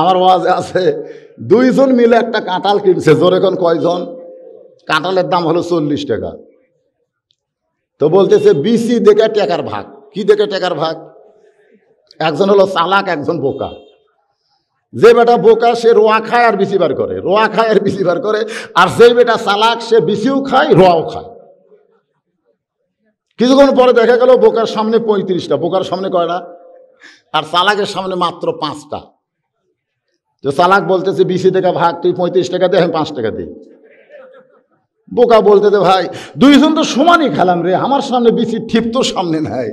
আমার ওয়াজ আছে দুইজন মিলে একটা কাঁঠাল কিনছে জোরে এখন কয়জন কাঁঠালের দাম হলো চল্লিশ টাকা তো বলতেছে বিসি দেখে টেকার ভাগ কি দেখে টেকার ভাগ একজন হলো চালাক একজন বোকা যে বেটা বোকা সে রোয়া খায় আর বিসি বার করে রোয়া খায় আর বিসি বার করে আর সেই বেটা চালাক সে বিসিও খায় রোয়াও খায় কিছুক্ষণ পরে দেখা গেল বোকার সামনে পঁয়ত্রিশটা বোকার সামনে কয়টা আর চালাকের সামনে মাত্র পাঁচটা তো চালাক বলতেছে বিশি টাকা ভাগ তুই পঁয়ত্রিশ টাকা দে পাঁচ টাকা দে বোকা বলতেছে ভাই দুইজন তো সমানই খেলাম রে আমার সামনে বিশি ঠিপ তো সামনে নাই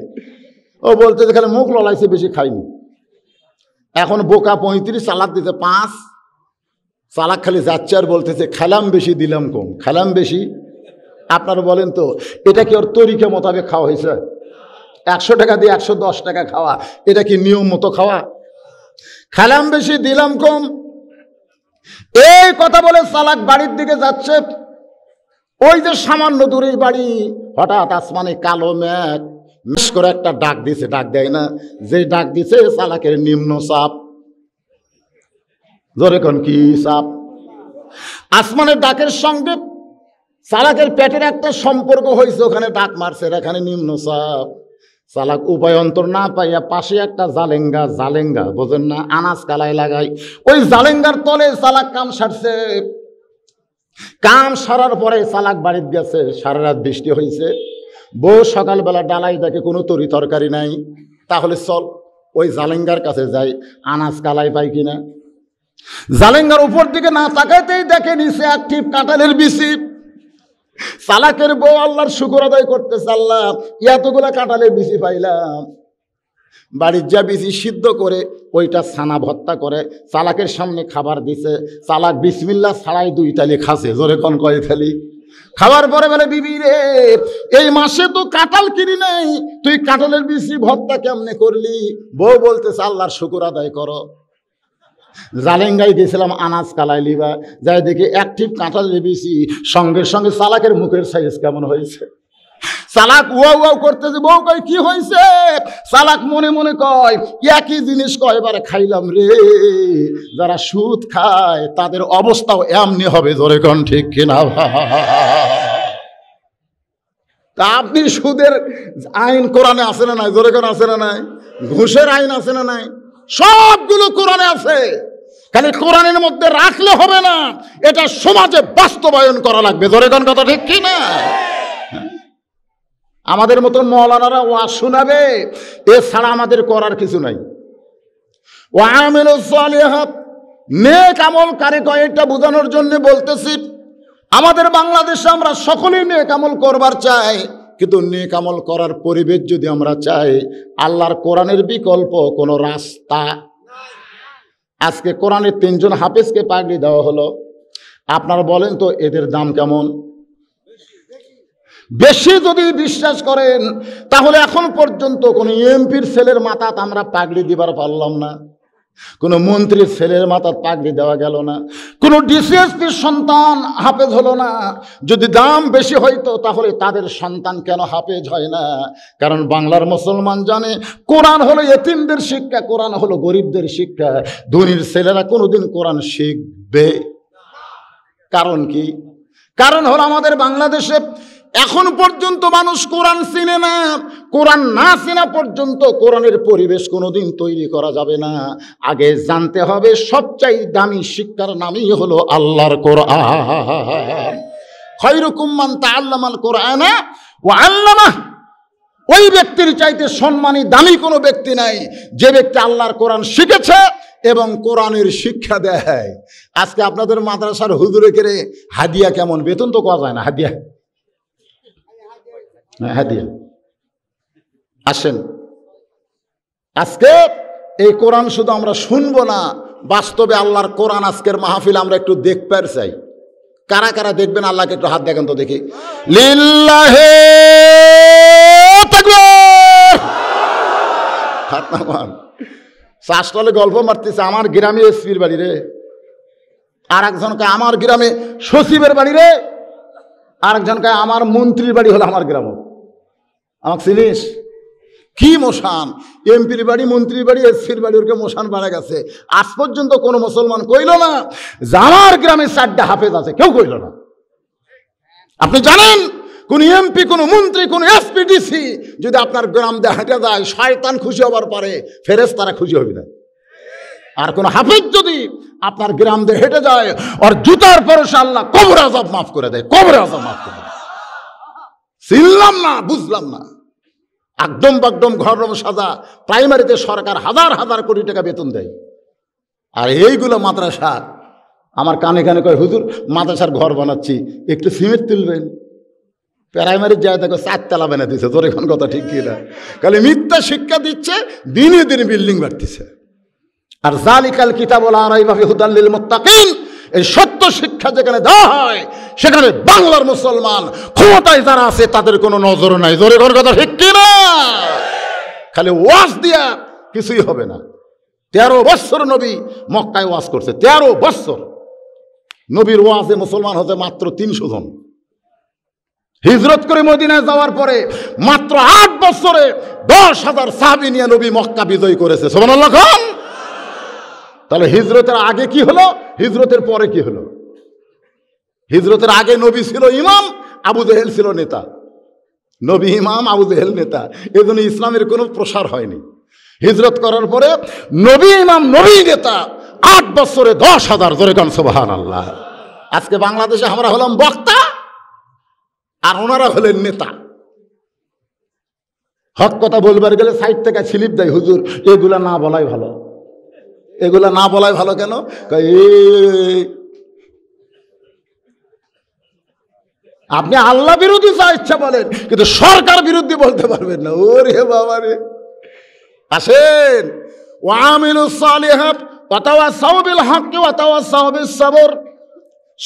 ও বলতে খালি মুখ লড়াইছে বেশি খাইনি এখন বোকা পঁয়ত্রিশ চালাক দিতে পাঁচ চালাক খালি যাচ্ছে আর বলতেছে খেলাম বেশি দিলাম কম খেলাম বেশি আপনারা বলেন তো এটা কি ওর তরিকা মোতাবেক খাওয়া হয়েছে একশো টাকা দিয়ে একশো দশ টাকা খাওয়া এটা কি নিয়ম মতো খাওয়া খেলাম বেশি দিলাম কম এই কথা বলে চালাক বাড়ির দিকে যাচ্ছে ওই যে সামান্য দূরের বাড়ি হঠাৎ আসমানে কালো ম্যাঘ মিস করে একটা ডাক দিছে ডাক দেয় না যে ডাক দিছে চালাকের নিম্ন চাপ জোরে কন কি চাপ আসমানের ডাকের সঙ্গে চালাকের পেটের একটা সম্পর্ক হয়েছে ওখানে ডাক মারছে এখানে নিম্ন চাপ চালাক উপায় অন্তর না পাইয়া পাশে একটা জালেঙ্গা জালেঙ্গা বোঝেন না আনাজ কালাই লাগাই ওই জালেঙ্গার তলে চালাক কাম সারছে কাম সারার পরে চালাক বাড়িতে গেছে সারা রাত বৃষ্টি হয়েছে বউ সকালবেলা ডালাই দেখে কোনো তরি তরকারি নাই তাহলে চল ওই জালেঙ্গার কাছে যাই আনাজ কালাই পাই কিনা জালেঙ্গার উপর দিকে না তাকাতেই দেখে নিচে এক টিপ কাঁটালের বিচিপ সালাকের বউ আল্লাহর শুকুর আদায় করতে আল্লাহ এতগুলা কাটালে বিচি পাইলাম বাড়ির যা বিচি সিদ্ধ করে ওইটা ছানা ভত্তা করে চালাকের সামনে খাবার দিছে চালাক বিসমিল্লা ছাড়াই দুই তালি খাসে জোরে কন কয়ে ফেলি খাবার পরে বলে বিবি রে এই মাসে তো কাঁঠাল কিনি নাই তুই কাঁঠালের বিচি ভত্তা কেমনে করলি বউ বলতেছে চাল্লার শুকর আদায় করো জালেঙ্গাই দিয়েছিলাম আনাজ কালাই লিবা যাই দেখি একটি কাঁটা লেবেছি সঙ্গে সঙ্গে চালাকের মুখের সাইজ কেমন হয়েছে চালাক উয়া উয়া করতেছে বউ কয় কি হয়েছে চালাক মনে মনে কয় একই জিনিস এবারে খাইলাম রে যারা সুদ খায় তাদের অবস্থাও এমনি হবে ধরে কন ঠিক কিনা তা আপনি সুদের আইন কোরআনে আছে না নাই জোরে কোন আছে না নাই ঘুষের আইন আছে না নাই সবগুলো কোরআনে আছে খালি কোরআনের মধ্যে রাখলে হবে না এটা সমাজে বাস্তবায়ন করা লাগবে ধরে কোন কথা ঠিক কি না আমাদের মতো মৌলানারা ওয়া শোনাবে এছাড়া আমাদের করার কিছু নাই নেক আমল কারে কয়েকটা বোঝানোর জন্য বলতেছি আমাদের বাংলাদেশে আমরা সকলেই নেক আমল করবার চাই কিন্তু নেক আমল করার পরিবেশ যদি আমরা চাই আল্লাহর কোরআনের বিকল্প কোনো রাস্তা আজকে কোরআনের তিনজন হাফেজকে পাগড়ি দেওয়া হলো আপনারা বলেন তো এদের দাম কেমন বেশি যদি বিশ্বাস করেন তাহলে এখন পর্যন্ত কোনো এমপির ছেলের মাথা আমরা পাগড়ি দিবার পারলাম না কোনো মন্ত্রীর ছেলের মাথার পাগড়ি দেওয়া গেল না কোনো ডিসিএসপির সন্তান হাফেজ হলো না যদি দাম বেশি হইতো তাহলে তাদের সন্তান কেন হাফেজ হয় না কারণ বাংলার মুসলমান জানে কোরআন হলো এতিমদের শিক্ষা কোরআন হলো গরিবদের শিক্ষা ধনির ছেলেরা কোনোদিন কোরআন শিখবে কারণ কি কারণ হলো আমাদের বাংলাদেশে এখন পর্যন্ত মানুষ কোরআন চিনে না কোরআন না চেনা পর্যন্ত কোরআনের পরিবেশ কোনোদিন তৈরি করা যাবে না আগে জানতে হবে সবচাই দামি শিক্ষার নামই হলো আল্লাহর কোরআন খৈরকুম্মান তা আল্লামাল কোরআনা ও আল্লামা ওই ব্যক্তির চাইতে সম্মানী দামি কোনো ব্যক্তি নাই যে ব্যক্তি আল্লাহর কোরআন শিখেছে এবং কোরআনের শিক্ষা দেয় আজকে আপনাদের মাদ্রাসার হুদুরে কেড়ে হাদিয়া কেমন বেতন তো কওয়া যায় না হাদিয়া হাদিয়া হ্যাঁ, হ্যাঁ, আসেন আজকে এই কোরআন শুধু আমরা শুনবো না বাস্তবে আল্লাহর কোরআন আজকের মাহফিল আমরা একটু দেখবার চাই কারা কারা দেখবেন আল্লাহকে একটু হাত দেখেন তো দেখি লিল্লাহে হাত গল্প মারতেছে আমার গ্রামে এসপির বাড়ি রে আর একজনকে আমার গ্রামে সচিবের বাড়ি রে আর একজনকে আমার মন্ত্রীর বাড়ি হলো আমার গ্রামও আমার চিনিস কি মশান এমপির বাড়ি মন্ত্রীর বাড়ি এসির বাড়ি ওরকে মশান বাড়া গেছে আজ পর্যন্ত কোনো মুসলমান কইল না জামার গ্রামে চারটা হাফেজ আছে কেউ কইল না আপনি জানেন কোন এমপি কোন মন্ত্রী কোন এসপিডিসি যদি আপনার গ্রাম দেখা হেঁটে যায় শয়তান খুশি হবার পারে ফেরেস তারা খুশি হবে না আর কোন হাফেজ যদি আপনার গ্রাম দিয়ে হেঁটে যায় আর জুতার পরশে আল্লাহ কবর আজাব মাফ করে দেয় কবর আজাব মাফ করে দেয় চিনলাম না বুঝলাম না একদম বাকদম ঘর সাজা প্রাইমারিতে সরকার হাজার হাজার কোটি টাকা বেতন দেয় আর এইগুলো মাদ্রাসা আমার কানে কানে কয় হুজুর মাদ্রাসার ঘর বানাচ্ছি একটু সিমেন্ট তুলবেন প্রাইমারির যায় দেখো চারতলা বেনা দিচ্ছে তোর এখন কথা ঠিক কি না কালে মিথ্যা শিক্ষা দিচ্ছে দিনে দিনে বিল্ডিং বাড়তেছে আর জালিকাল কিতাব এইভাবে হুদাল্লিল মোত্তাকিন এই সত্য শিক্ষা যেখানে দেওয়া হয় সেখানে বাংলার মুসলমান ক্ষমতায় যারা আছে তাদের কোনো নজর নাই জোরে ঘর কথা ঠিক কিনা খালি ওয়াশ দিয়া কিছুই হবে না তেরো বৎসর নবী মক্কায় ওয়াশ করছে তেরো বৎসর নবীর ওয়াজে মুসলমান হতে মাত্র তিনশো জন হিজরত করে মদিনায় যাওয়ার পরে মাত্র আট বছরে দশ হাজার সাহাবি নিয়ে নবী মক্কা বিজয় করেছে সোমান তাহলে হিজরতের আগে কি হলো হিজরতের পরে কি হলো হিজরতের আগে নবী ছিল ইমাম আবু জেহেল ছিল নেতা নবী ইমাম আবু জেহেল নেতা এজন্য ইসলামের কোনো প্রসার হয়নি হিজরত করার পরে নবী ইমাম নবী নেতা আট বছরে দশ হাজার জোরেগান সোহান আল্লাহ আজকে বাংলাদেশে আমরা হলাম বক্তা আর ওনারা হলেন নেতা হক কথা বলবার গেলে সাইড থেকে ছিলিপ দেয় হুজুর এগুলা না বলাই ভালো এগুলো না বলাই ভালো কেন আপনি আল্লাহ বিরোধী যা ইচ্ছা বলেন কিন্তু সরকার বিরুদ্ধে বলতে পারবেন না ওরে বাবা রে আসেন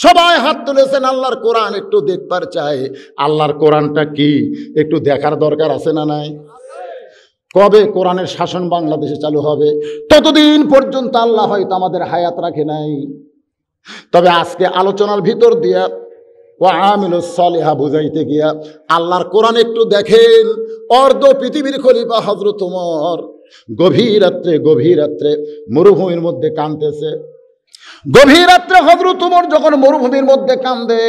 সবাই হাত তুলেছেন আল্লাহর কোরআন একটু দেখবার চাই আল্লাহর কোরআনটা কি একটু দেখার দরকার আছে না নাই কবে কোরআনের শাসন বাংলাদেশে চালু হবে ততদিন পর্যন্ত আল্লাহ হয়তো আমাদের হায়াত রাখে নাই তবে আজকে আলোচনার ভিতর দিয়া ওয়ামিলসলেহা বুঝাইতে গিয়া আল্লাহর কোরআন একটু দেখেন অর্ধ পৃথিবীর খলিফা হজরত উমর গভীর রাত্রে গভীর রাত্রে মরুভূমির মধ্যে কাঁদতেছে গভীর রাত্রে হজরত উমর যখন মরুভূমির মধ্যে কান্দে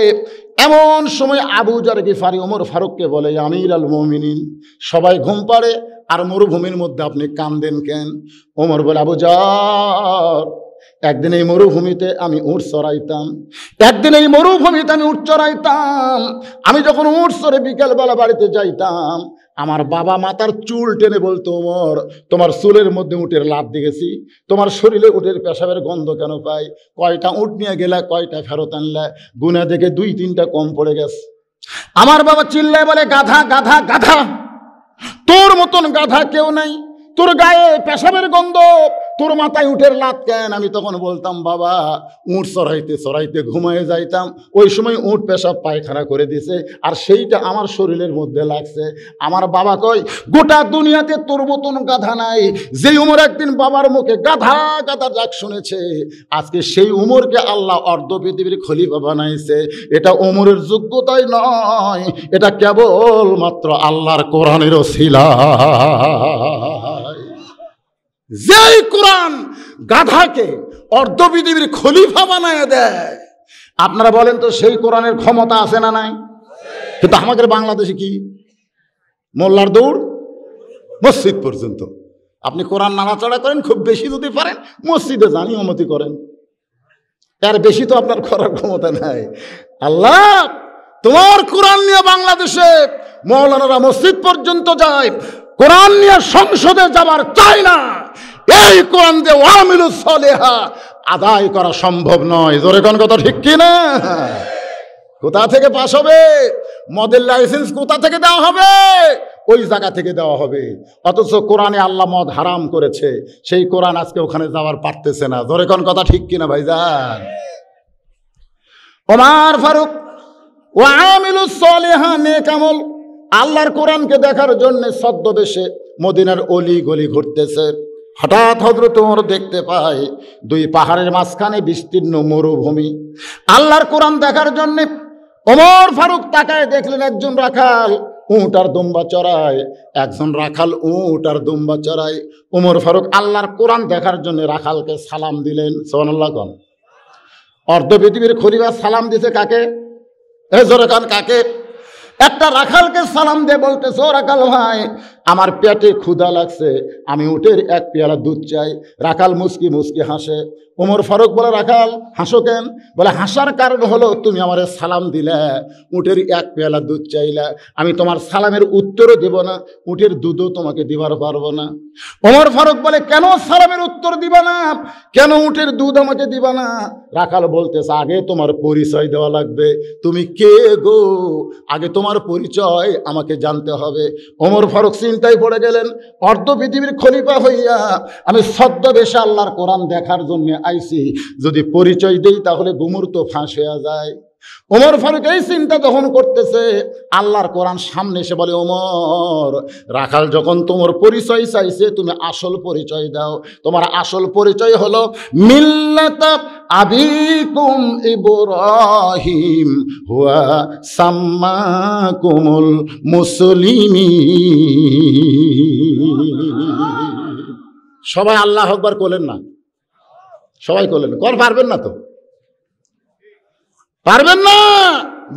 এমন সময় আবু জার গিফারি ওমর ফারুককে বলে আমির আল মমিনিন সবাই ঘুম পাড়ে আর মরুভূমির মধ্যে আপনি কান্দেন কেন ওমর বলে আবু জার একদিন এই মরুভূমিতে আমি উঁট চড়াইতাম একদিন এই মরুভূমিতে আমি উঁট চড়াইতাম আমি যখন উঁট চড়ে বিকেলবেলা বাড়িতে যাইতাম আমার বাবা মাতার চুল টেনে বলতো ওমর তোমার চুলের মধ্যে উটের লাভ দেখেছি তোমার শরীরে উটের পেশাবের গন্ধ কেন পাই কয়টা উট নিয়ে গেলা কয়টা ফেরত আনলা গুনা দেখে দুই তিনটা কম পড়ে গেছে আমার বাবা চিল্লায় বলে গাধা গাধা গাধা তোর মতন গাধা কেউ নাই তোর গায়ে পেশাবের গন্ধ তোর মাথায় উঠের লাভ কেন আমি তখন বলতাম বাবা উঁট চড়াইতে চড়াইতে ঘুমায় যাইতাম ওই সময় উঁট পেশাব পায়খানা করে দিছে আর সেইটা আমার শরীরের মধ্যে লাগছে আমার বাবা কয় গোটা দুনিয়াতে তোর মতন গাধা নাই যেই উমর একদিন বাবার মুখে গাধা গাধা ডাক শুনেছে আজকে সেই উমরকে আল্লাহ অর্ধ পৃথিবীর খলিফা বানাইছে এটা উমরের যোগ্যতাই নয় এটা কেবল মাত্র আল্লাহর কোরআনেরও শিলা যেই কোরআন গাধাকে অর্ধ পৃথিবীর খলিফা বানায় দেয় আপনারা বলেন তো সেই কোরআনের ক্ষমতা আছে না নাই কিন্তু আমাদের বাংলাদেশে কি মোল্লার দৌড় মসজিদ পর্যন্ত আপনি কোরআন নাড়াচাড়া করেন খুব বেশি যদি পারেন মসজিদে জানি অমতি করেন তার বেশি তো আপনার করার ক্ষমতা নাই আল্লাহ তোমার কোরআন নিয়ে বাংলাদেশে মৌলানারা মসজিদ পর্যন্ত যায় কোরআন নিয়ে সংসদে যাবার চায় না এই কোরআন যে সলেহা আদায় করা সম্ভব নয় জোরে কোন কথা ঠিক কি না কোথা থেকে পাশ হবে মদের লাইসেন্স কোথা থেকে দেওয়া হবে ওই জায়গা থেকে দেওয়া হবে অথচ কোরআনে আল্লাহ মদ হারাম করেছে সেই কোরআন আজকে ওখানে যাওয়ার পারতেছে না জোরে কোন কথা ঠিক কিনা ভাই যান ওমার ফারুক ওয়ামিলু সলেহা কামল আল্লাহর কোরআনকে দেখার জন্য ছদ্মবেশে মদিনার অলি গলি ঘুরতেছে হঠাৎ হজরত ওমর দেখতে পায় দুই পাহাড়ের মাঝখানে বিস্তীর্ণ মরুভূমি আল্লাহর কোরআন দেখার জন্যে ওমর ফারুক তাকায় দেখলেন একজন রাখাল উঁট আর দুম্বা চড়ায় একজন রাখাল উঁট আর দুম্বা চড়ায় উমর ফারুক আল্লাহর কোরআন দেখার জন্য রাখালকে সালাম দিলেন সোহানুল্লাহ অর্ধ পৃথিবীর খরিবার সালাম দিছে কাকে এ জোরে কাকে একটা রাখালকে সালাম দিয়ে বলতেছ রাখাল ভাই আমার পেটে ক্ষুধা লাগছে আমি উঠের এক পেয়ালা দুধ চাই রাখাল মুসকি মুসকি হাসে ওমর ফারুক বলে রাখাল হাসো কেন বলে হাসার কারণ হলো তুমি আমার সালাম দিলে উঠের এক পেয়ালা দুধ চাইলা আমি তোমার সালামের উত্তরও দেব না উটের দুধও তোমাকে দিবার পারব না ওমর ফারুক বলে কেন সালামের উত্তর দিবা না কেন উঠের দুধ আমাকে দিবা না রাখাল বলতেছে আগে তোমার পরিচয় দেওয়া লাগবে তুমি কে গো আগে তোমার পরিচয় আমাকে জানতে হবে ওমর ফারুক চিন্তায় পড়ে গেলেন অর্ধ পৃথিবীর খলিফা হইয়া আমি সদ্য সদ্যবেশে আল্লাহর কোরআন দেখার জন্য আইসি যদি পরিচয় দেই তাহলে গুমুর তো ফাঁস হয়ে যায় ওমর ফারুক এই চিন্তা তখন করতেছে আল্লাহর কোরআন সামনে এসে বলে ওমর রাখাল যখন তোমার পরিচয় চাইছে তুমি আসল পরিচয় দাও তোমার আসল পরিচয় হলো মিল্লাতা আবিকুম ইব্রাহিম হুয়া সাম্মাকুমুল মুসলিমি সবাই আল্লাহ আকবার করলেন না সবাই করলেন কর পারবেন না তো পারবেন না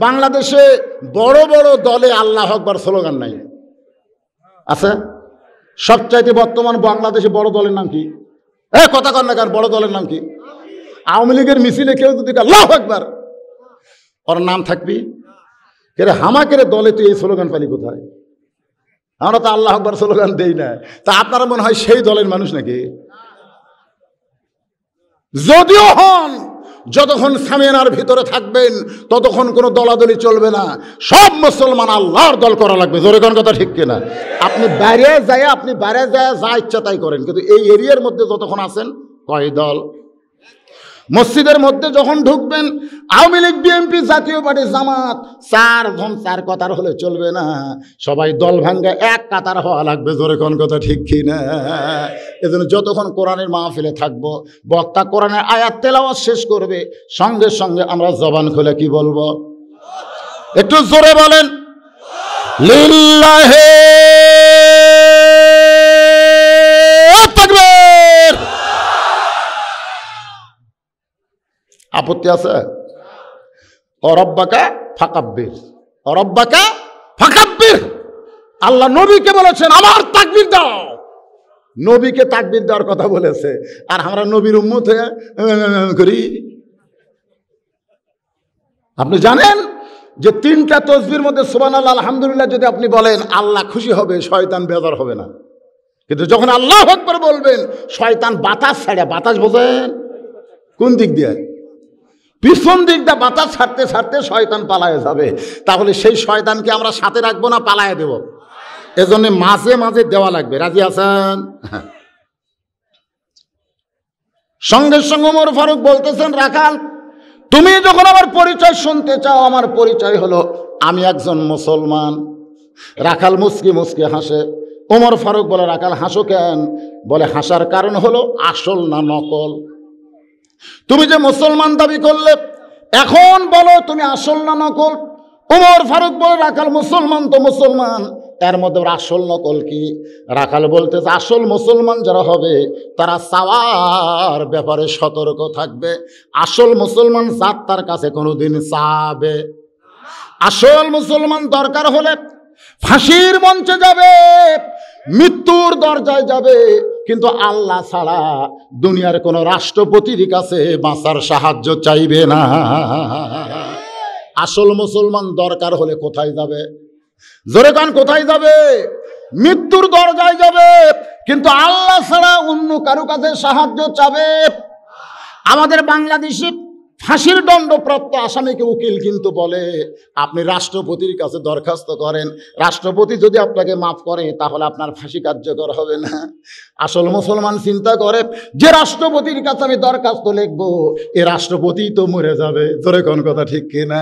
বাংলাদেশে বড় বড় দলে আল্লাহ হকবার স্লোগান নাই আছে সবচাইতে বর্তমান বাংলাদেশে বড় দলের নাম কি এ কথা কার বড় দলের নাম কি আওয়ামী লীগের মিছিলে কেউ যদি আল্লাহ একবার ওর নাম থাকবি কেরে হামাকেরে দলে তুই এই স্লোগান পালি কোথায় আমরা তো আল্লাহ আকবর স্লোগান দেই না তা আপনারা মনে হয় সেই দলের মানুষ নাকি যদিও হন যতক্ষণ সামিয়ানার ভিতরে থাকবেন ততক্ষণ কোনো দলাদলি চলবে না সব মুসলমান আল্লাহর দল করা লাগবে জোরে কোন কথা ঠিক কিনা আপনি বাইরে যায় আপনি বাইরে যায় যা ইচ্ছা তাই করেন কিন্তু এই এরিয়ার মধ্যে যতক্ষণ আছেন কয় দল মসজিদের মধ্যে যখন ঢুকবেন আওয়ামী লীগ বিএনপি জাতীয় পার্টি জামাত চার ধন চার কথার হলে চলবে না সবাই দল ভাঙ্গা এক কাতার হওয়া লাগবে জোরে কোন কথা ঠিক কি না এজন্য যতক্ষণ কোরআনের মাহফিলে থাকবো বক্তা কোরআনের আয়াত তেলাওয়াজ শেষ করবে সঙ্গে সঙ্গে আমরা জবান খুলে কি বলবো একটু জোরে বলেন লিল্লাহে আপত্তি আছে অরব্বাকা ফাকাব্বির অরব্বাকা ফাকাব্বির আল্লাহ নবীকে বলেছেন আমার তাকবির দাও নবীকে তাকবির দেওয়ার কথা বলেছে আর আমরা নবীর উম্মত করি আপনি জানেন যে তিনটা তসবির মধ্যে সোবান আল্লাহ আলহামদুলিল্লাহ যদি আপনি বলেন আল্লাহ খুশি হবে শয়তান বেজার হবে না কিন্তু যখন আল্লাহ একবার বলবেন শয়তান বাতাস ছাড়া বাতাস বোঝেন কোন দিক দিয়ে পিছন দিকটা বাতাস ছাড়তে ছাড়তে শয়তান পালায় যাবে তাহলে সেই শয়তানকে আমরা সাথে রাখবো না পালায় দেব এজন্য মাঝে মাঝে দেওয়া লাগবে রাজি আছেন সঙ্গে সঙ্গে ওমর ফারুক বলতেছেন রাখাল তুমি যখন আমার পরিচয় শুনতে চাও আমার পরিচয় হলো আমি একজন মুসলমান রাখাল মুসকি মুসকি হাসে ওমর ফারুক বলে রাখাল হাসো কেন বলে হাসার কারণ হলো আসল না নকল তুমি যে মুসলমান দাবি করলে এখন বলো তুমি আসল না নকল উমর ফারুক বলে রাখাল মুসলমান তো মুসলমান এর মধ্যে আসল নকল কি রাখাল বলতে আসল মুসলমান যারা হবে তারা চাওয়ার ব্যাপারে সতর্ক থাকবে আসল মুসলমান চাঁদ তার কাছে কোনোদিন চাবে আসল মুসলমান দরকার হলে ফাঁসির মঞ্চে যাবে মৃত্যুর দরজায় যাবে কিন্তু আল্লাহ ছাড়া দুনিয়ার কোনো রাষ্ট্রপতির কাছে বাঁচার সাহায্য চাইবে না আসল মুসলমান দরকার হলে কোথায় যাবে জোরে কান কোথায় যাবে মৃত্যুর দরজায় যাবে কিন্তু আল্লাহ ছাড়া অন্য কারো কাছে সাহায্য চাবে আমাদের বাংলাদেশে ফাঁসির দণ্ডপ্রাপ্ত আসামিকে উকিল কিন্তু বলে আপনি রাষ্ট্রপতির কাছে দরখাস্ত করেন রাষ্ট্রপতি যদি আপনাকে মাফ করে তাহলে আপনার ফাঁসি কার্যকর হবে না আসল মুসলমান চিন্তা করে যে রাষ্ট্রপতির কাছে আমি দরখাস্ত লিখবো এ রাষ্ট্রপতি তো মরে যাবে জোরে কোন কথা ঠিক কিনা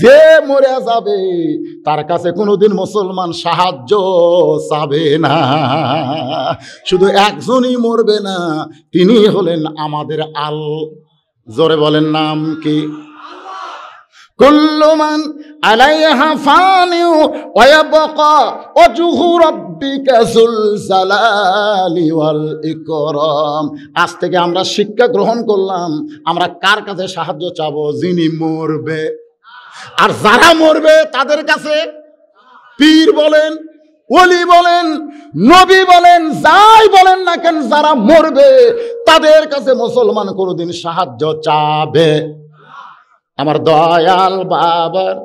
যে মরে যাবে তার কাছে কোনোদিন মুসলমান সাহায্য চাবে না শুধু একজনই মরবে না তিনি হলেন আমাদের আল জোরে বলেন নাম কি কুল্লুমান আলাইহা ফানিউ ওয়াবকা ওয়াজহু রাব্বিকা জালালি ওয়াল ইকরাম আজ থেকে আমরা শিক্ষা গ্রহণ করলাম আমরা কার কাছে সাহায্য চাবো যিনি মরবে আর যারা মরবে তাদের কাছে পীর বলেন ওলি বলেন নবী বলেন যাই বলেন না কেন যারা মরবে তাদের কাছে মুসলমান কোনোদিন সাহায্য চাবে আমার দয়াল বাবার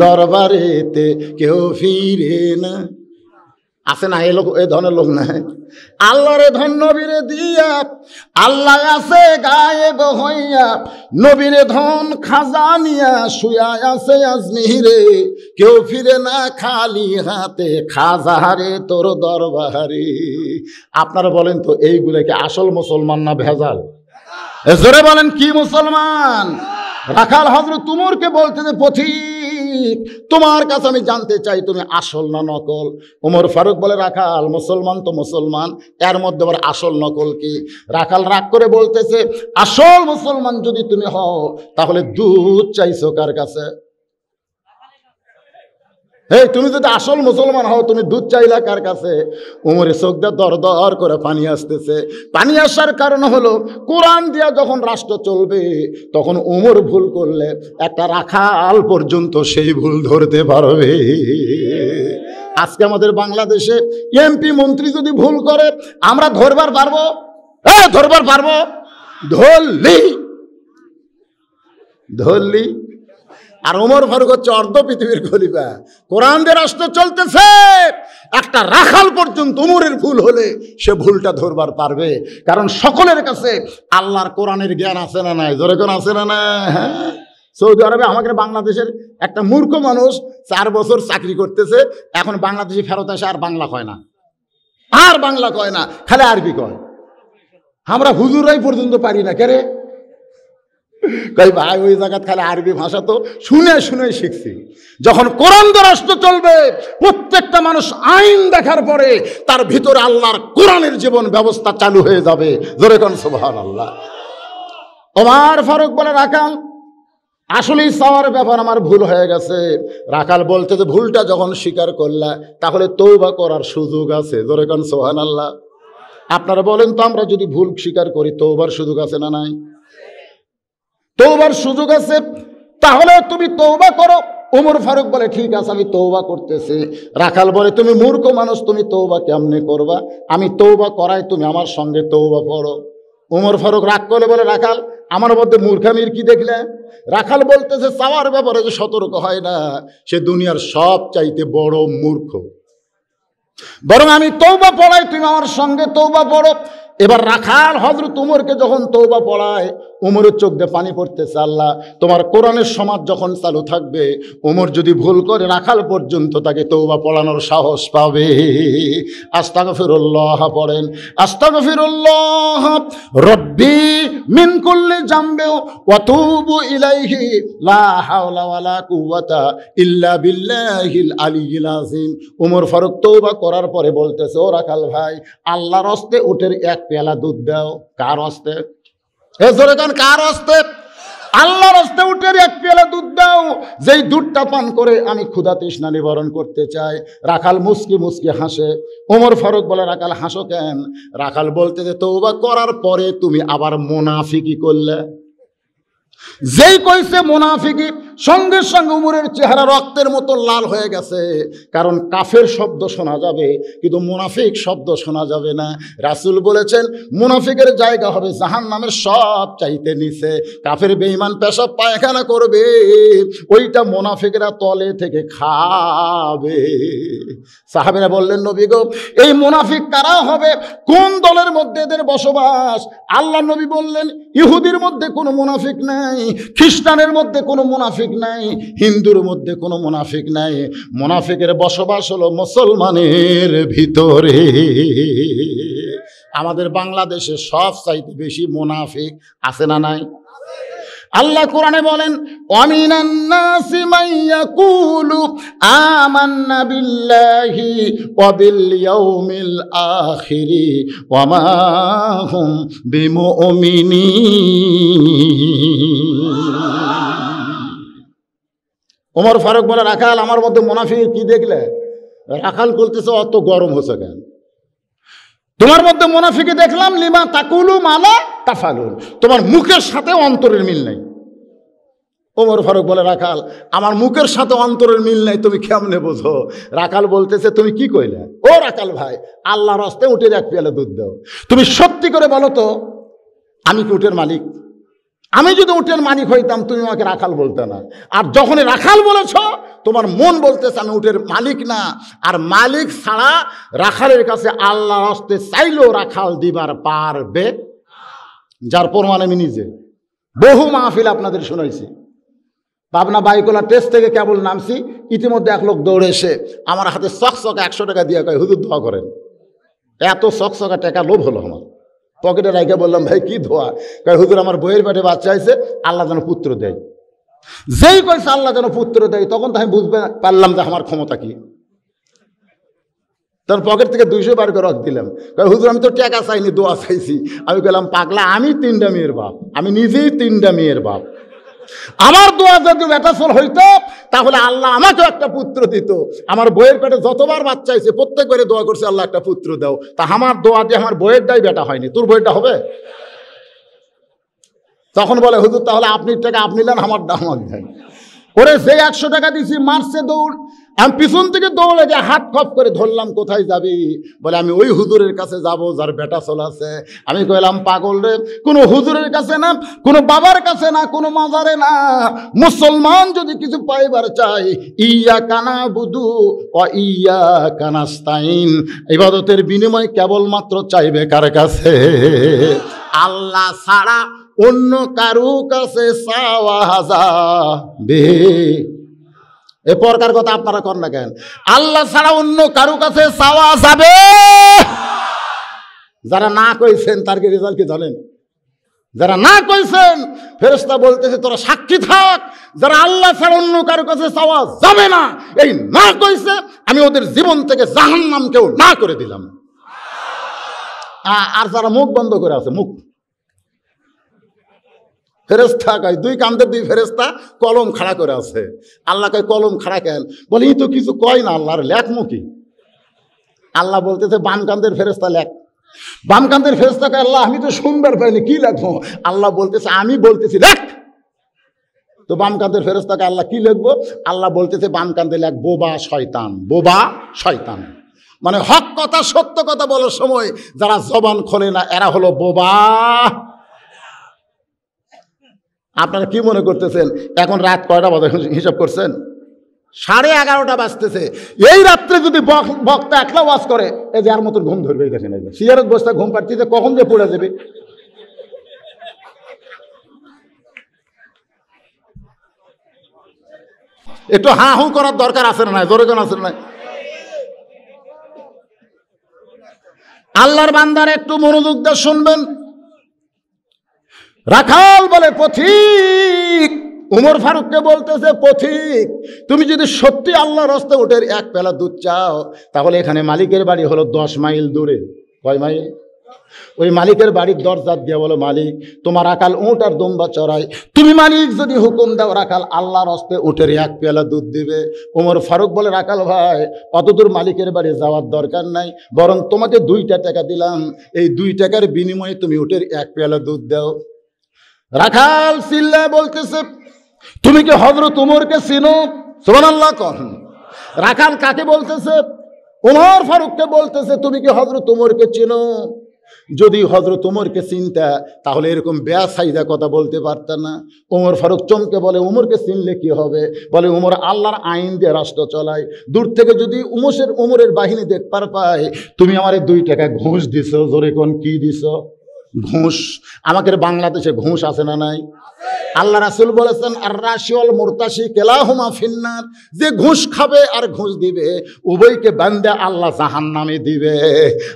দরবারেতে কেউ ফিরে না আছে না এই লোক এই ধরনের লোক আল্লাহ রে ধন নবীরে দিয়া আল্লাহ আছে গায়ে হইয়া নবীরে ধন খাজানিয়া শুয়া আছে আজমিহিরে কেউ ফিরে না খালি হাতে খাজাহারে তোর দরবারে আপনারা বলেন তো এইগুলো কি আসল মুসলমান না ভেজাল জোরে বলেন কি মুসলমান রাখাল হজরত তুমুরকে বলতে পথিক মুনাফিক তোমার কাছে আমি জানতে চাই তুমি আসল না নকল ওমর ফারুক বলে রাখাল মুসলমান তো মুসলমান এর মধ্যে আবার আসল নকল কি রাখাল রাগ করে বলতেছে আসল মুসলমান যদি তুমি হও তাহলে দুধ চাইছো কার কাছে এই তুমি যদি আসল মুসলমান হও তুমি দুধ চাইলা কার কাছে উমরে চোখদের দর দর করে পানি আসতেছে পানি আসার কারণ হলো কোরআন দিয়া যখন রাষ্ট্র চলবে তখন উমর ভুল করলে একটা রাখাল পর্যন্ত সেই ভুল ধরতে পারবে আজকে আমাদের বাংলাদেশে এমপি মন্ত্রী যদি ভুল করে আমরা ধরবার পারবো ধরবার পারবো ধরলি ধরলি আর ওমর ফারুক হচ্ছে অর্ধ পৃথিবীর খলিফা কোরআন রাষ্ট্র চলতেছে একটা রাখাল পর্যন্ত উমরের ভুল হলে সে ভুলটা ধরবার পারবে কারণ সকলের কাছে আল্লাহর কোরআনের জ্ঞান আছে না নাই জোরে কোন আছে না না হ্যাঁ? সৌদি আরবে আমাদের বাংলাদেশের একটা মূর্খ মানুষ চার বছর চাকরি করতেছে এখন বাংলাদেশে ফেরত আসে আর বাংলা কয় না আর বাংলা কয় না খালে আরবি কয় আমরা হুজুরাই পর্যন্ত পারি না কেরে কই ভাই ওই জায়গা খালি আরবি ভাষা তো শুনে শুনে শিখছি যখন কোরআন রাষ্ট্র চলবে প্রত্যেকটা মানুষ আইন দেখার পরে তার ভিতরে আল্লাহর কোরআনের জীবন ব্যবস্থা চালু হয়ে যাবে জোরে কন সুবহান আল্লাহ ওমার ফারুক বলে রাকাল আসলেই সবার ব্যাপার আমার ভুল হয়ে গেছে রাখাল বলতে যে ভুলটা যখন স্বীকার করলা তাহলে তৌবা করার সুযোগ আছে জোরে কন সোহান আল্লাহ আপনারা বলেন তো আমরা যদি ভুল স্বীকার করি তৌবার সুযোগ আছে না নাই তৌবার সুযোগ আছে তাহলে তুমি তৌবা করো উমর ফারুক বলে ঠিক আছে আমি তৌবা করতেছি রাখাল বলে তুমি মূর্খ মানুষ তুমি তৌবা কেমনে করবা আমি তৌবা করাই তুমি আমার সঙ্গে তৌবা পড়ো উমর ফারুক রাগ করলে বলে রাখাল আমার মধ্যে মূর্খামির কি দেখলে রাখাল বলতেছে চাওয়ার ব্যাপারে যে সতর্ক হয় না সে দুনিয়ার সব চাইতে বড় মূর্খ বরং আমি তৌবা পড়াই তুমি আমার সঙ্গে তৌবা পড়ো এবার রাখাল হজরত উমরকে যখন তৌবা পড়ায় উমরের চোখ দিয়ে পানি পড়তেছে আল্লাহ তোমার কোরআনের সমাজ যখন চালু থাকবে উমর যদি ভুল করে রাখাল পর্যন্ত তাকে তৌবা পড়ানোর সাহস পাবে আস্তাগ ফিরুল্লাহ পড়েন আস্তাগ ফিরুল্লাহ রব্বি মিন করলে জামবেও অতুবু ইলাইহি লা হাওলা ইল্লা বিল্লাহিল আলিয়িল আযীম উমর ফারুক তৌবা করার পরে বলতেছে ও রাখাল ভাই আল্লাহর হস্তে উঠের এক পেলা দুধ দাও কার হস্তে এ জোরে কার আসতে আল্লাহর আসতে উঠে এক পেলে দুধ দাও যেই দুধটা পান করে আমি ক্ষুধা তৃষ্ণা নিবারণ করতে চাই রাখাল মুসকি মুসকি হাসে ওমর ফারুক বলে রাখাল হাসো কেন রাখাল বলতে যে তৌবা করার পরে তুমি আবার মোনাফিকি করলে যেই কইছে মোনাফিকি সঙ্গে সঙ্গে উমরের চেহারা রক্তের মতো লাল হয়ে গেছে কারণ কাফের শব্দ শোনা যাবে কিন্তু মুনাফিক শব্দ শোনা যাবে না রাসুল বলেছেন মুনাফিকের জায়গা হবে জাহান নামের সব চাইতে নিছে কাফের বেইমান পেশাব পায়খানা করবে ওইটা মুনাফিকরা তলে থেকে খাবে সাহাবেরা বললেন নবী গো এই মুনাফিক কারা হবে কোন দলের মধ্যে এদের বসবাস আল্লাহ নবী বললেন ইহুদির মধ্যে কোনো মুনাফিক নাই খ্রিস্টানের মধ্যে কোনো মুনাফিক মুনাফেক নাই হিন্দুর মধ্যে কোনো মুনাফেক নাই মুনাফেকের বসবাস হলো মুসলমানের ভিতরে আমাদের বাংলাদেশে সব চাইতে বেশি মুনাফিক আছে না নাই আল্লাহ কোরআনে বলেন অমিনান নাসি মাইয়াকুলু আমান্না বিল্লাহি ওয়া বিল ইয়াউমিল আখিরি ওয়া মা হুম বিমুমিনিন ওমর ফারুক বলে রাখাল আমার মধ্যে মুনাফি কি দেখলে রাখাল বলতেছে অত গরম হচ্ছে কেন তোমার মধ্যে মুনাফিকে দেখলাম লিমা তাকুলু মালা তাফালুন তোমার মুখের সাথে অন্তরের মিল নেই ওমর ফারুক বলে রাখাল আমার মুখের সাথে অন্তরের মিল নেই তুমি কেমনে বোঝো রাখাল বলতেছে তুমি কি কইলে ও রাখাল ভাই আল্লাহর হস্তে উঠে এক পেলে দুধ দাও তুমি সত্যি করে বলো তো আমি কি উটের মালিক আমি যদি উটের মালিক হইতাম তুমি আমাকে রাখাল বলতে না আর যখন রাখাল বলেছ তোমার মন বলতেছে আমি উটের মালিক না আর মালিক ছাড়া রাখালের কাছে আল্লাহ আসতে চাইলেও রাখাল দিবার পারবে যার প্রমাণ আমি নিজে বহু মাহফিল আপনাদের শুনেছি পাবনা বাইকোলা টেস্ট থেকে কেবল নামছি ইতিমধ্যে এক লোক দৌড়ে এসে আমার হাতে চকচকে একশো টাকা দিয়ে কয় হুজুর ধোয়া করেন এত চকচকা টাকা লোভ হলো আমার পকেটে রাইকে বললাম ভাই কি ধোয়া কারণ হুজুর আমার বইয়ের পেটে বাচ্চা আছে আল্লাহ যেন পুত্র দেয় যেই কয়েছে আল্লাহ যেন পুত্র দেয় তখন তো আমি বুঝতে পারলাম যে আমার ক্ষমতা কি তার পকেট থেকে দুইশো বার করে রক দিলাম কারণ হুজুর আমি তো টেকা চাইনি দোয়া চাইছি আমি বললাম পাগলা আমি তিনটা মেয়ের বাপ আমি নিজেই তিনটা মেয়ের বাপ আমার দোয়া যদি মেটাসল হইতো তাহলে আল্লাহ আমাকে একটা পুত্র দিত আমার বইয়ের পেটে যতবার বাচ্চা হয়েছে প্রত্যেকবারে দোয়া করছে আল্লাহ একটা পুত্র দাও তা আমার দোয়া দিয়ে আমার বইয়েরটাই বেটা হয়নি তোর বইটা হবে তখন বলে হুজুর তাহলে আপনি টাকা আপনি নিলেন আমার দাম আমি ওরে সেই একশো টাকা দিছি মার্চে দৌড় আমি পিছন থেকে দৌড়ে যে হাত খপ করে ধরলাম কোথায় যাবি বলে আমি ওই হুজুরের কাছে যাব যার বেটা চলাছে আমি কইলাম পাগল রে কোনো হুজুরের কাছে না কোনো বাবার কাছে না কোনো মাজারে না মুসলমান যদি কিছু পাইবার চাই ইয়া কানা বুধু অ ইয়া কানাস্তাইন ইবাদতের বিনিময় কেবলমাত্র চাইবে কার কাছে আল্লাহ ছাড়া অন্য কারু কাছে সাওয়া হাজা বে এ পরকার কথা আপনারা কর না কেন আল্লাহ ছাড়া অন্য কারো কাছে চাওয়া যাবে যারা না কইছেন তার কি রেজাল্ট কি জানেন যারা না কইছেন ফেরস্তা বলতেছে তোরা সাক্ষী থাক যারা আল্লাহ ছাড়া অন্য কারো কাছে চাওয়া যাবে না এই না কইছে আমি ওদের জীবন থেকে জাহান কেউ না করে দিলাম আর যারা মুখ বন্ধ করে আছে মুখ ফেরেস্তা কয় দুই কান্দে দুই ফেরেস্তা কলম খাড়া করে আছে আল্লাহ কয় কলম খাড়া কেন বলে ই তো কিছু কয় না আল্লাহর লেখমুখী আল্লাহ বলতেছে কান্দের ফেরেস্তা লেখ কান্দের ফেরেস্তা কয় আল্লাহ আমি তো শুনবার পাইনি কি লেখবো আল্লাহ বলতেছে আমি বলতেছি লেখ তো বামকান্তের ফেরস্তাকে আল্লাহ কি লিখবো আল্লাহ বলতেছে বামকান্তে লেখ বোবা শয়তান বোবা শয়তান মানে হক কথা সত্য কথা বলার সময় যারা জবান খোলে না এরা হলো বোবা আপনারা কি মনে করতেছেন এখন রাত কয়টা বাজে হিসাব করছেন সাড়ে এগারোটা বাজতেছে এই রাত্রে যদি বক্তা একলা ওয়াজ করে এই যে আর মতন ঘুম ধরবে এখানে এই যে বসতে ঘুম পাচ্ছি যে কখন যে পড়ে যাবে একটু হা হু করার দরকার আছে না জোরে কেন আছে না আল্লাহর বান্দার একটু মনোযোগ দিয়ে শুনবেন রাখাল বলে পথিক উমর ফারুককে বলতেছে পথিক তুমি যদি সত্যি আল্লাহর রাস্তা উঠে এক পেলা দুধ চাও তাহলে এখানে মালিকের বাড়ি হলো দশ মাইল দূরে কয় মাইল ওই মালিকের বাড়ির দরজা দিয়ে বলো মালিক তোমার আকাল উঁট আর দুম্বা চড়াই তুমি মালিক যদি হুকুম দাও রাখাল আল্লাহর হস্তে উঠের এক পেলা দুধ দিবে উমর ফারুক বলে রাখাল ভাই অতদূর মালিকের বাড়ি যাওয়ার দরকার নাই বরং তোমাকে দুইটা টাকা দিলাম এই দুই টাকার বিনিময়ে তুমি উঠের এক পেলা দুধ দাও রাখাল চিল্লায় বলতেছে তুমি কি হজরত উমরকে চিনো সুবহানাল্লাহ কন রাখাল কাকে বলতেছে উমর ফারুককে বলতেছে তুমি কি হজরত উমরকে চিনো যদি হজরত উমরকে চিনতা তাহলে এরকম সাইজা কথা বলতে পারত না উমর ফারুক চমকে বলে উমরকে চিনলে কি হবে বলে উমর আল্লাহর আইন দিয়ে রাষ্ট্র চলায় দূর থেকে যদি উমসের উমরের বাহিনী দেখবার পায় তুমি আমার দুই টাকা ঘুষ দিছ জোরে কোন কি দিছ ঘুষ আমাদের বাংলাদেশে ঘুষ আছে না নাই আল্লাহ রাসুল বলেছেন আর রাশিয়াল মোরতাসি কেলাহুমা ফিন্নার যে ঘুষ খাবে আর ঘুষ দিবে উভয়কে বান্দে আল্লাহ জাহান নামে দিবে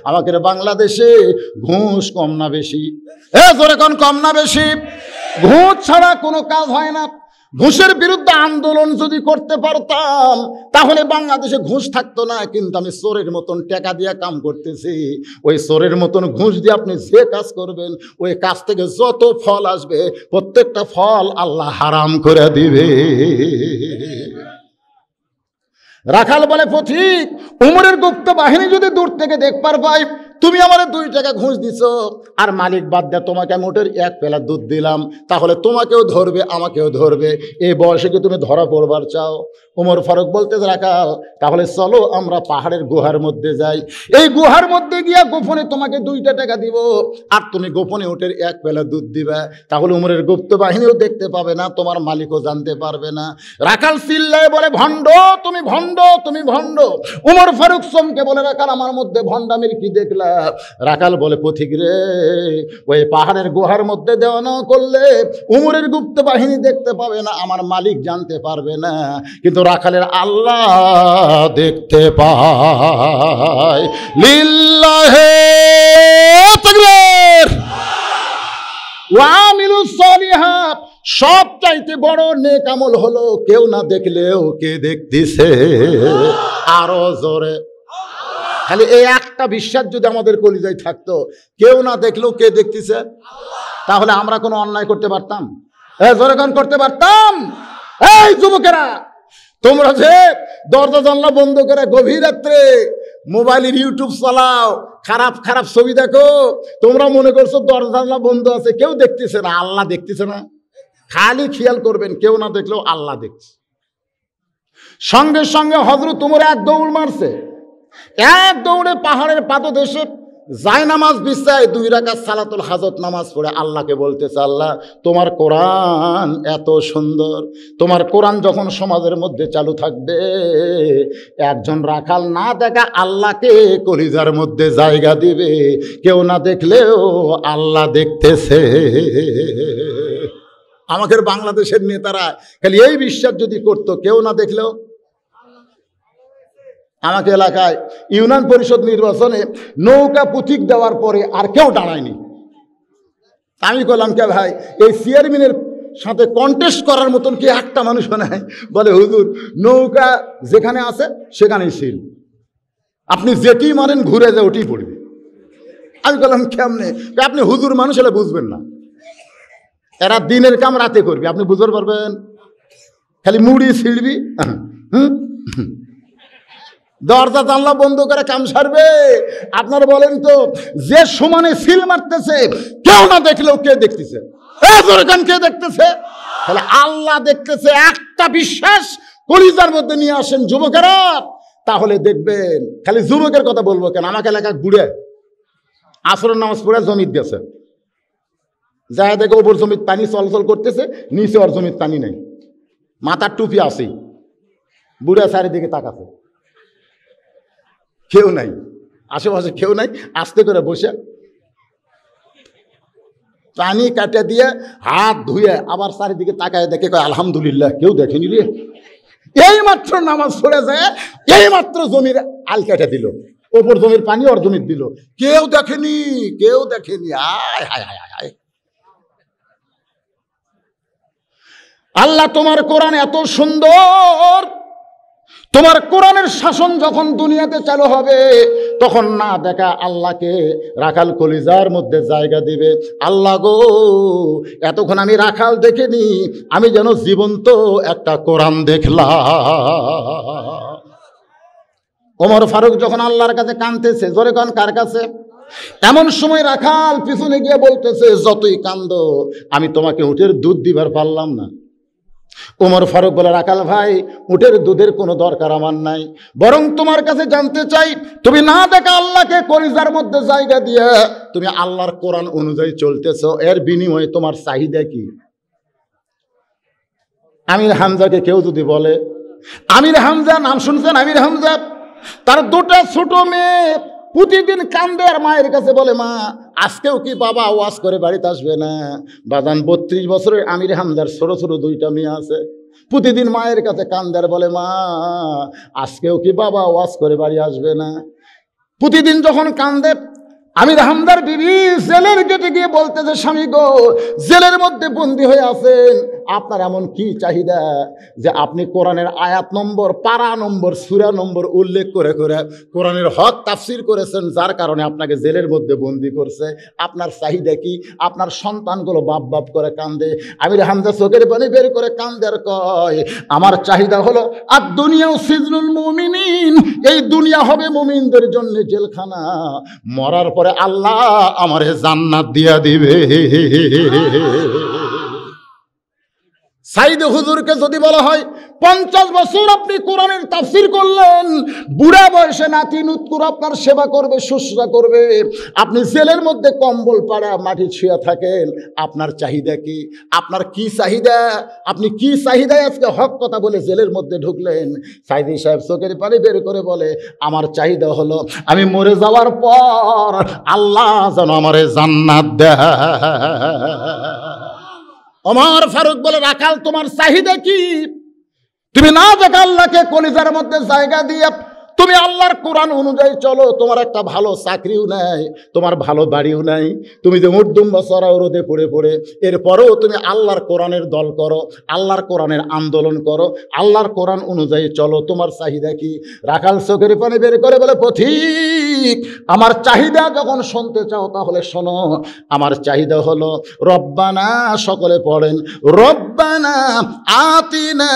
আমাদের বাংলাদেশে ঘুষ কম না বেশি এ জোরে কম না বেশি ঘুষ ছাড়া কোনো কাজ হয় না ঘুষের বিরুদ্ধে আন্দোলন যদি করতে পারতাম তাহলে বাংলাদেশে ঘুষ থাকতো না কিন্তু আমি চোরের মতন টেকা দিয়ে কাম করতেছি ওই চোরের মতন ঘুষ দিয়ে আপনি যে কাজ করবেন ওই কাজ থেকে যত ফল আসবে প্রত্যেকটা ফল আল্লাহ হারাম করে দিবে রাখাল বলে পথিক উমরের গুপ্ত বাহিনী যদি দূর থেকে দেখবার পাই তুমি আমার দুই টাকা ঘুষ দিছ আর মালিক বাদ দেয় তোমাকে আমি ওটের এক পেলা দুধ দিলাম তাহলে তোমাকেও ধরবে আমাকেও ধরবে এই বয়সে কি তুমি ধরা পড়বার চাও ওমর ফারুক বলতে রাখাল তাহলে চলো আমরা পাহাড়ের গুহার মধ্যে যাই এই গুহার মধ্যে গিয়া গোপনে তোমাকে দুইটা টাকা দিব আর তুমি গোপনে ওটের এক পেলা দুধ দিবা তাহলে উমরের গুপ্ত বাহিনীও দেখতে পাবে না তোমার মালিকও জানতে পারবে না রাখাল সিল্লায় বলে ভণ্ড তুমি ভণ্ড তুমি ভণ্ড উমর ফারুক সোমকে বলে রাখাল আমার মধ্যে ভণ্ডামির কি দেখলা রাকাল বলে পথিক রে ওই পাহাড়ের গুহার মধ্যে দেওয়া না করলে উমরের গুপ্ত বাহিনী দেখতে পাবে না আমার মালিক জানতে পারবে না কিন্তু রাখালের আল্লাহ দেখতে পায় লিল্লাহে সব চাইতে বড় নেকামল হলো কেউ না দেখলেও কে দেখতেছে আরো জোরে খালি এই একটা বিশ্বাস যদি আমাদের কলিজায় থাকতো কেউ না দেখলেও কে দেখতেছে তাহলে আমরা কোনো অন্যায় করতে পারতাম জনগণ করতে পারতাম এই যুবকেরা তোমরা যে দরজা জানলা বন্ধ করে গভীর রাত্রে মোবাইলের ইউটিউব চালাও খারাপ খারাপ ছবি দেখো তোমরা মনে করছো দরজা জানলা বন্ধ আছে কেউ দেখতেছে না আল্লাহ দেখতেছে না খালি খেয়াল করবেন কেউ না দেখলেও আল্লাহ দেখছে সঙ্গে সঙ্গে হজরত তোমরা এক দৌড় মারছে এক দৌড়ে পাহাড়ের পাদদেশে যায় নামাজ বিশ্বায় দুই রাখা সালাতুল হাজত নামাজ পড়ে আল্লাহকে বলতেছে আল্লাহ তোমার কোরআন এত সুন্দর তোমার কোরআন যখন সমাজের মধ্যে চালু থাকবে একজন রাখাল না দেখা আল্লাহকে কলিজার মধ্যে জায়গা দিবে কেউ না দেখলেও আল্লাহ দেখতেছে আমাদের বাংলাদেশের নেতারা খালি এই বিশ্বাস যদি করতো কেউ না দেখলেও আমাকে এলাকায় ইউনিয়ন পরিষদ নির্বাচনে নৌকা পুথিক দেওয়ার পরে আর কেউ দাঁড়ায়নি আমি করলাম কে ভাই এই চেয়ারম্যানের সাথে কন্টেস্ট করার মতন কি একটা মানুষ নাই বলে হুজুর নৌকা যেখানে আছে সেখানে শিল আপনি যেটি মারেন ঘুরে যে ওটি পড়বে আমি বললাম কেমনে আপনি হুজুর মানুষ হলে বুঝবেন না এরা দিনের কাম রাতে করবে আপনি বুঝতে পারবেন খালি মুড়ি ছিড়বি হুম হ্যাঁ। দরজা জানলা বন্ধ করে কাম সারবে আপনারা বলেন তো যে সমানে সিল মারতেছে কেউ না দেখলেও কে দেখতেছে কে দেখতেছে তাহলে আল্লাহ দেখতেছে একটা বিশ্বাস কলিজার মধ্যে নিয়ে আসেন যুবকেরা তাহলে দেখবেন খালি যুবকের কথা বলবো কেন আমাকে এলাকা ঘুরে আসরের নামাজ পড়ে জমিত গেছে যায় দেখে ওপর জমির পানি চলচল করতেছে নিচে ওর জমির পানি নেই মাথার টুপি আসেই বুড়া চারিদিকে তাকাতে কেউ নাই আশেপাশে কেউ নাই আস্তে করে বসে পানি কাটে দিয়ে হাত ধুয়ে আবার চারিদিকে তাকায় দেখে কয় আলহামদুলিল্লাহ কেউ দেখেনি রে এই মাত্র নামাজ পড়েছে যায় এই মাত্র জমির আল কেটে দিল ওপর জমির পানি ওর জমির দিল কেউ দেখেনি কেউ দেখেনি আয় হায় হায় হায় আল্লাহ তোমার কোরআন এত সুন্দর তোমার কোরআনের শাসন যখন দুনিয়াতে চালু হবে তখন না দেখা আল্লাহকে রাখাল কলিজার মধ্যে জায়গা দিবে আল্লাহ গো এতক্ষণ আমি রাখাল দেখিনি আমি যেন জীবন্ত একটা কোরআন দেখলাম ওমর ফারুক যখন আল্লাহর কাছে কানতেছে জোরে কান কার কাছে এমন সময় রাখাল পিছনে গিয়ে বলতেছে যতই কান্দ আমি তোমাকে উঠের দুধ দিবার পারলাম না ওমর ফারুক বলে রাকাল ভাই উঠের দুধের কোনো দরকার আমার নাই বরং তোমার কাছে জানতে চাই তুমি না দেখা আল্লাহকে করিজার মধ্যে জায়গা দিয়ে তুমি আল্লাহর কোরআন অনুযায়ী চলতেছ এর বিনিময়ে তোমার চাহিদা কি আমির হামজাকে কেউ যদি বলে আমির হামজা নাম শুনছেন আমির হামজা তার দুটা ছোট মেয়ে প্রতিদিন কান্দে আর মায়ের কাছে বলে মা আজকেও কি বাবা ওয়াজ করে বাড়িতে আসবে না বাদান বত্রিশ বছরের আমির হামদার ছোটো ছোটো দুইটা মেয়ে আছে প্রতিদিন মায়ের কাছে কান্দার বলে মা আজকেও কি বাবা ওয়াজ করে বাড়ি আসবে না প্রতিদিন যখন কান্দে আমির হামদার বিবি জেলের গেটে গিয়ে বলতেছে স্বামী গো জেলের মধ্যে বন্দি হয়ে আছেন আপনার এমন কি চাহিদা যে আপনি কোরআনের আয়াত নম্বর পাড়া নম্বর সুরা নম্বর উল্লেখ করে করে কোরআনের হক তাফসির করেছেন যার কারণে আপনাকে জেলের মধ্যে বন্দি করছে আপনার চাহিদা কি আপনার সন্তানগুলো বাপ বাপ করে কান্দে আমি হামজা চোখের পানি বের করে কান্দে আর কয় আমার চাহিদা হলো আর দুনিয়াও সিজনুল মুমিনিন এই দুনিয়া হবে মুমিনদের জন্য জেলখানা মরার পরে আল্লাহ আমার জান্নাত দিয়া দিবে সাইদ হুজুরকে যদি বলা হয় পঞ্চাশ বছর আপনি কোরআনের তাফসির করলেন বুড়া বয়সে নাতি নুতকুর আপনার সেবা করবে শুশ্রূষা করবে আপনি জেলের মধ্যে কম্বল পাড়া মাটি ছুঁয়া থাকেন আপনার চাহিদা কি আপনার কি চাহিদা আপনি কি চাহিদায় আজকে হক কথা বলে জেলের মধ্যে ঢুকলেন সাইদি সাহেব চোখের পানি বের করে বলে আমার চাহিদা হলো আমি মরে যাওয়ার পর আল্লাহ যেন আমারে জান্নাত দেয় অমর ফারুক বলে রাখাল তোমার চাহিদা কি তুমি না দেখাল্লাকে কলিজার মধ্যে জায়গা দিয়ে তুমি আল্লাহর কোরআন অনুযায়ী চলো তোমার একটা ভালো চাকরিও নাই তোমার ভালো বাড়িও নাই তুমি যে মধ্যম বছরা রোদে পড়ে পড়ে এরপরেও তুমি আল্লাহর কোরআনের দল করো আল্লাহর কোরআনের আন্দোলন করো আল্লাহর কোরআন অনুযায়ী চলো তোমার চাহিদা কি রাখাল চোখের পানি বের করে বলে পথিক আমার চাহিদা যখন শুনতে চাও তাহলে শোনো আমার চাহিদা হলো রব্বানা সকলে পড়েন রব্বানা আতিনা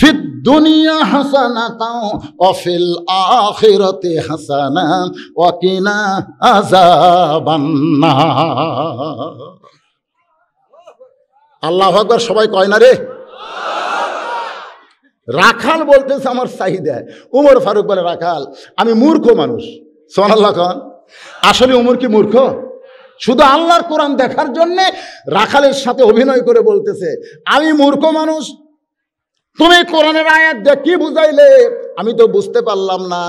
ফিদ দুনিয়া হাসানাতাও অফিল আ আখিরতে হাসানা ওয়াকিনা আযাবান্না আল্লাহ আকবার সবাই কয় না রে রাখাল বলতেছে আমার চাহিদা উমর ফারুক বলে রাখাল আমি মূর্খ মানুষ সোনাল্লাহ খান আসলে উমর কি মূর্খ শুধু আল্লাহর কোরআন দেখার জন্যে রাখালের সাথে অভিনয় করে বলতেছে আমি মূর্খ মানুষ তুমি কোরআনের আয়াত দেখি কি বুঝাইলে আমি তো বুঝতে পারলাম না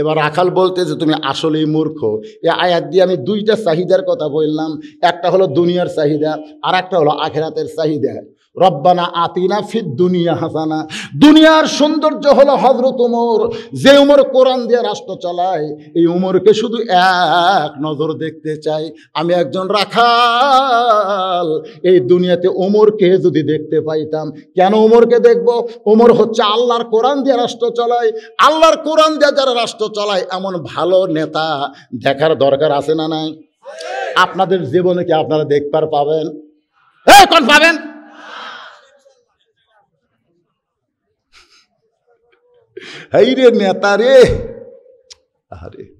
এবার আখাল বলতে যে তুমি আসলেই মূর্খ এ আয়াত দিয়ে আমি দুইটা চাহিদার কথা বললাম একটা হলো দুনিয়ার চাহিদা আর একটা হলো আখেরাতের চাহিদা রব্বানা আতিনা ফির দুনিয়া হাসানা দুনিয়ার সৌন্দর্য হলো হজরত উমর যে উমর কোরআন দিয়ে রাষ্ট্র চালায় এই উমরকে শুধু এক নজর দেখতে চাই আমি একজন রাখাল এই দুনিয়াতে ওমরকে যদি দেখতে পাইতাম কেন ওমরকে দেখব ওমর হচ্ছে আল্লাহর কোরআন দিয়ে রাষ্ট্র চালায় আল্লাহর কোরআন দিয়ে যারা রাষ্ট্র চালায় এমন ভালো নেতা দেখার দরকার আছে না নাই আপনাদের জীবনে কি আপনারা দেখবার পাবেন হ্যাঁ কোন পাবেন Hai dia ni atar eh. Ah, eh. dia.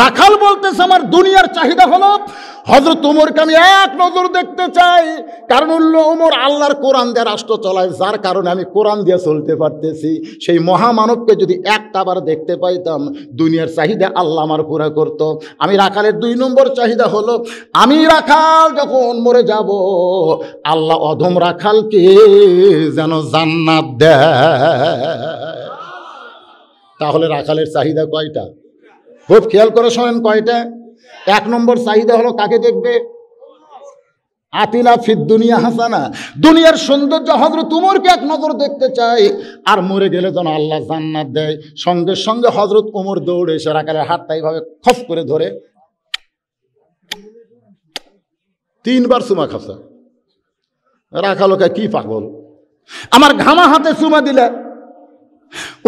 রাখাল বলতেছে আমার দুনিয়ার চাহিদা হলো হজরত উমরকে আমি এক নজর দেখতে চাই কারণ উল্ল উমর আল্লাহর কোরআন দিয়ে রাষ্ট্র চলায় যার কারণে আমি কোরআন দিয়ে চলতে পারতেছি সেই মহামানবকে যদি একটা বার দেখতে পাইতাম দুনিয়ার চাহিদা আল্লাহ আমার পুরা করত। আমি রাখালের দুই নম্বর চাহিদা হলো আমি রাখাল যখন মরে যাব আল্লাহ অধম রাখালকে যেন জান্নাত দেয় তাহলে রাখালের চাহিদা কয়টা খুব খেয়াল করে শোনেন কয়টা এক নম্বর চাহিদা হলো কাকে দেখবে আতিলা ফির দুনিয়া হাসানা দুনিয়ার সৌন্দর্য হজরত উমরকে এক নজর দেখতে চাই আর মরে গেলে যেন আল্লাহ জান্নাত দেয় সঙ্গে সঙ্গে হজরত উমর দৌড়ে এসে রাখালের হাতটা এইভাবে খস করে ধরে তিনবার সুমা খাসা রাখালোকে কি পাগল আমার ঘামা হাতে সুমা দিলে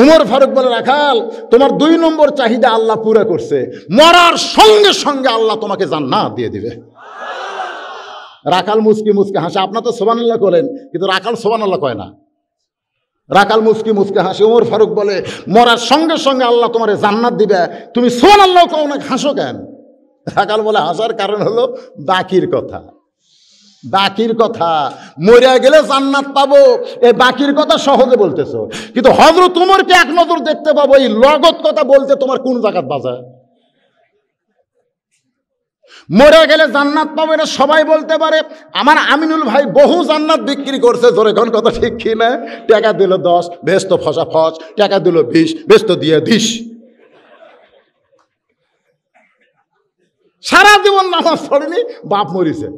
উমর ফারুক বলে রাখাল তোমার দুই নম্বর চাহিদা আল্লাহ পুরা করছে মরার সঙ্গে সঙ্গে আল্লাহ তোমাকে জান্নাত দিয়ে দিবে রাখাল মুসকি মুসকে হাসে আপনার তো সোবানাল্লাহ করেন কিন্তু রাখাল সোবানাল্লাহ কয় না রাখাল মুসকি মুসকে হাসে উমর ফারুক বলে মরার সঙ্গে সঙ্গে আল্লাহ তোমার জান্নাত দিবে তুমি সোবানাল্লাহ কও না হাসো কেন রাখাল বলে হাসার কারণ হলো বাকির কথা বাকির কথা মরিয়া গেলে জান্নাত পাবো এই বাকির কথা সহজে বলতেছো কিন্তু হজরত তোমারকে এক নজর দেখতে পাবো এই লগত কথা বলতে তোমার কোন জায়গাত বাজার মরে গেলে জান্নাত পাবো এটা সবাই বলতে পারে আমার আমিনুল ভাই বহু জান্নাত বিক্রি করছে জোরে ঘন কথা ঠিক কি না টাকা দিল দশ বেশ তো ফসা ফস টাকা দিল বিশ বেশ তো দিয়ে দিস সারা জীবন নামাজ পড়েনি বাপ মরিছে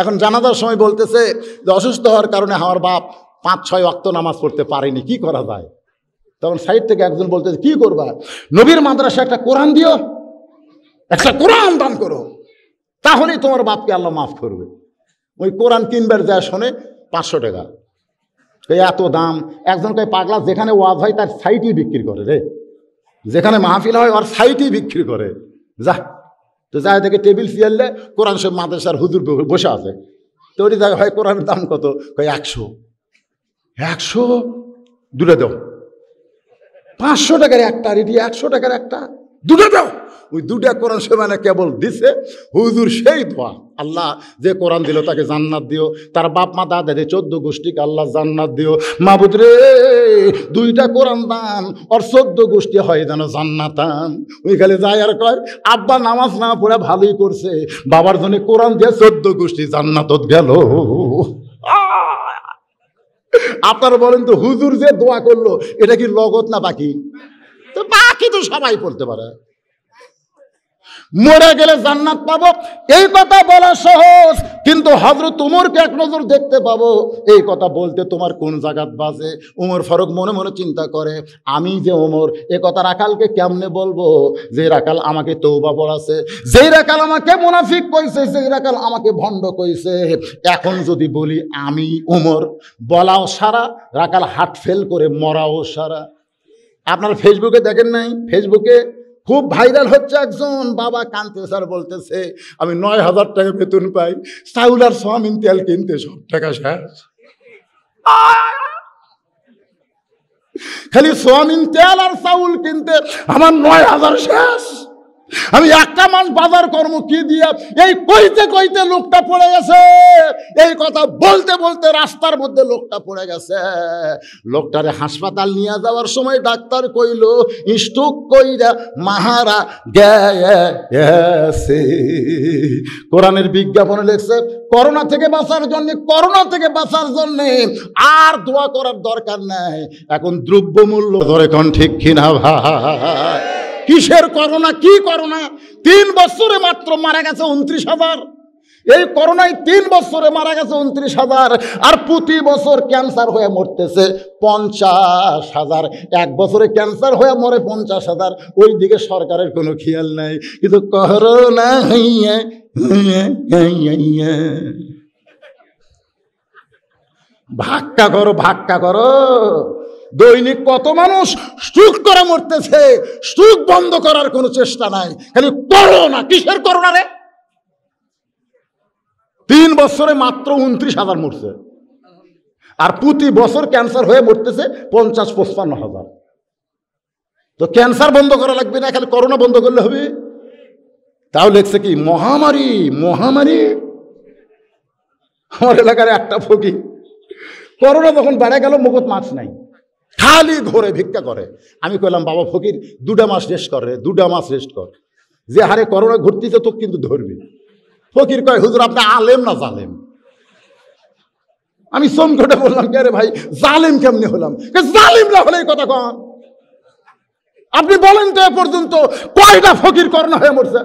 এখন জানাজার সময় বলতেছে যে অসুস্থ হওয়ার কারণে আমার বাপ পাঁচ ছয় অক্ত নামাজ পড়তে পারেনি কি করা যায় তখন সাইড থেকে একজন বলতেছে কি করবা নবীর মাদ্রাসা একটা কোরআন দিও একটা কোরআন দান করো তাহলেই তোমার বাপকে আল্লাহ মাফ করবে ওই কোরআন কিনবার যা শোনে পাঁচশো টাকা এত দাম একজনকে পাগলা যেখানে ওয়াজ হয় তার সাইটই বিক্রি করে রে যেখানে মাহফিল হয় ওর সাইটই বিক্রি করে যা তো যা থেকে টেবিল ফিয়ারলে কোরআন সব মাদ্রাসার হুদুর বসে আছে তো ওটি দেখা হয় কোরআনের দাম কত কয় একশো একশো দূরে দাও পাঁচশো টাকার একটা রেডি একশো টাকার একটা দুটো দাও ওই দুটা কোরআন মানে কেবল দিছে হুজুর সেই দোয়া আল্লাহ যে কোরআন দিল তাকে জান্নাত দিও তার বাপ মা দাদা দাদে চোদ্দ গোষ্ঠীকে আল্লাহ জান্নাত দিও মা রে দুইটা কোরআন দান ওর চোদ্দ গোষ্ঠী হয় যেন জান্নাতান ওই খালি যায় আর কয় আব্বা নামাজ না পড়ে ভালোই করছে বাবার জন্য কোরআন দিয়ে চোদ্দ গোষ্ঠী জান্নাতত গেল আপনারা বলেন তো হুজুর যে দোয়া করলো এটা কি লগত না বাকি তো তাকে তো সবাই পড়তে পারে মরে গেলে জান্নাত পাবো এই কথা বলা সহজ কিন্তু হজরত উমরকে এক নজর দেখতে পাবো এই কথা বলতে তোমার কোন জায়গাত বাজে উমর ফারুক মনে মনে চিন্তা করে আমি যে উমর এ কথা রাখালকে কেমনে বলবো যে রাখাল আমাকে তৌবা পড়াছে যেই রাখাল আমাকে মুনাফিক কইছে সেই রাখাল আমাকে ভণ্ড কইছে এখন যদি বলি আমি উমর বলাও সারা রাখাল হাট ফেল করে মরাও সারা আপনার ফেসবুকে দেখেন নাই ফেসবুকে খুব ভাইরাল হচ্ছে একজন বাবা কান্তে স্যার বলতেছে আমি নয় হাজার টাকা বেতন পাই চাউল আর তেল কিনতে সব টাকা শেষ খালি সোয়ামিন তেল আর সাউল কিনতে আমার নয় হাজার শেষ আমি একটা মাস বাজার কর্ম কি দিয়ে এই কইতে কইতে লোকটা পড়ে গেছে এই কথা বলতে বলতে রাস্তার মধ্যে লোকটা পড়ে গেছে লোকটারে হাসপাতাল নিয়ে যাওয়ার সময় ডাক্তার কইল স্টুক কইরা মাহারা গেছে কোরআনের বিজ্ঞাপনে লেখছে করোনা থেকে বাঁচার জন্য করোনা থেকে বাঁচার জন্য আর দোয়া করার দরকার নাই এখন দ্রব্যমূল্য ধরে কন ঠিক কিনা ভাই কিসের করোনা কি করোনা তিন বছরে মাত্র মারা গেছে উনত্রিশ হাজার এই করোনায় তিন বছরে মারা গেছে উনত্রিশ হাজার আর প্রতি বছর ক্যান্সার হয়ে মরতেছে পঞ্চাশ হাজার এক বছরে ক্যান্সার হয়ে মরে পঞ্চাশ হাজার ওই দিকে সরকারের কোনো খেয়াল নাই কিন্তু করোনা ভাক্কা করো ভাক্কা করো দৈনিক কত মানুষ স্ট্রুক করে মরতেছে স্ট্রুক বন্ধ করার কোনো চেষ্টা নাই খালি করোনা কিসের করোনা রে তিন বছরে মাত্র উনত্রিশ হাজার মরছে আর প্রতি বছর ক্যান্সার হয়ে মরতেছে পঞ্চাশ পঁচপান্ন হাজার তো ক্যান্সার বন্ধ করা লাগবে না খালি করোনা বন্ধ করলে হবে তাও লেখছে কি মহামারী মহামারী আমার এলাকার একটা ফকি করোনা যখন বেড়ে গেল মুখত মাছ নাই খালি ধরে ভিক্ষা করে আমি কইলাম বাবা ফকির দুটা মাস রেস্ট কর রে দুটা মাস রেস্ট কর যে হারে করোনা ঘুরতেছে তো কিন্তু ধরবি ফকির কয় হুজুর আপনি আলেম না জালেম আমি চমকটে বললাম কে রে ভাই জালেম কেমনি হলাম জালেম না হলে কথা কন আপনি বলেন তো এ পর্যন্ত কয়টা ফকির করোনা হয়ে মরছে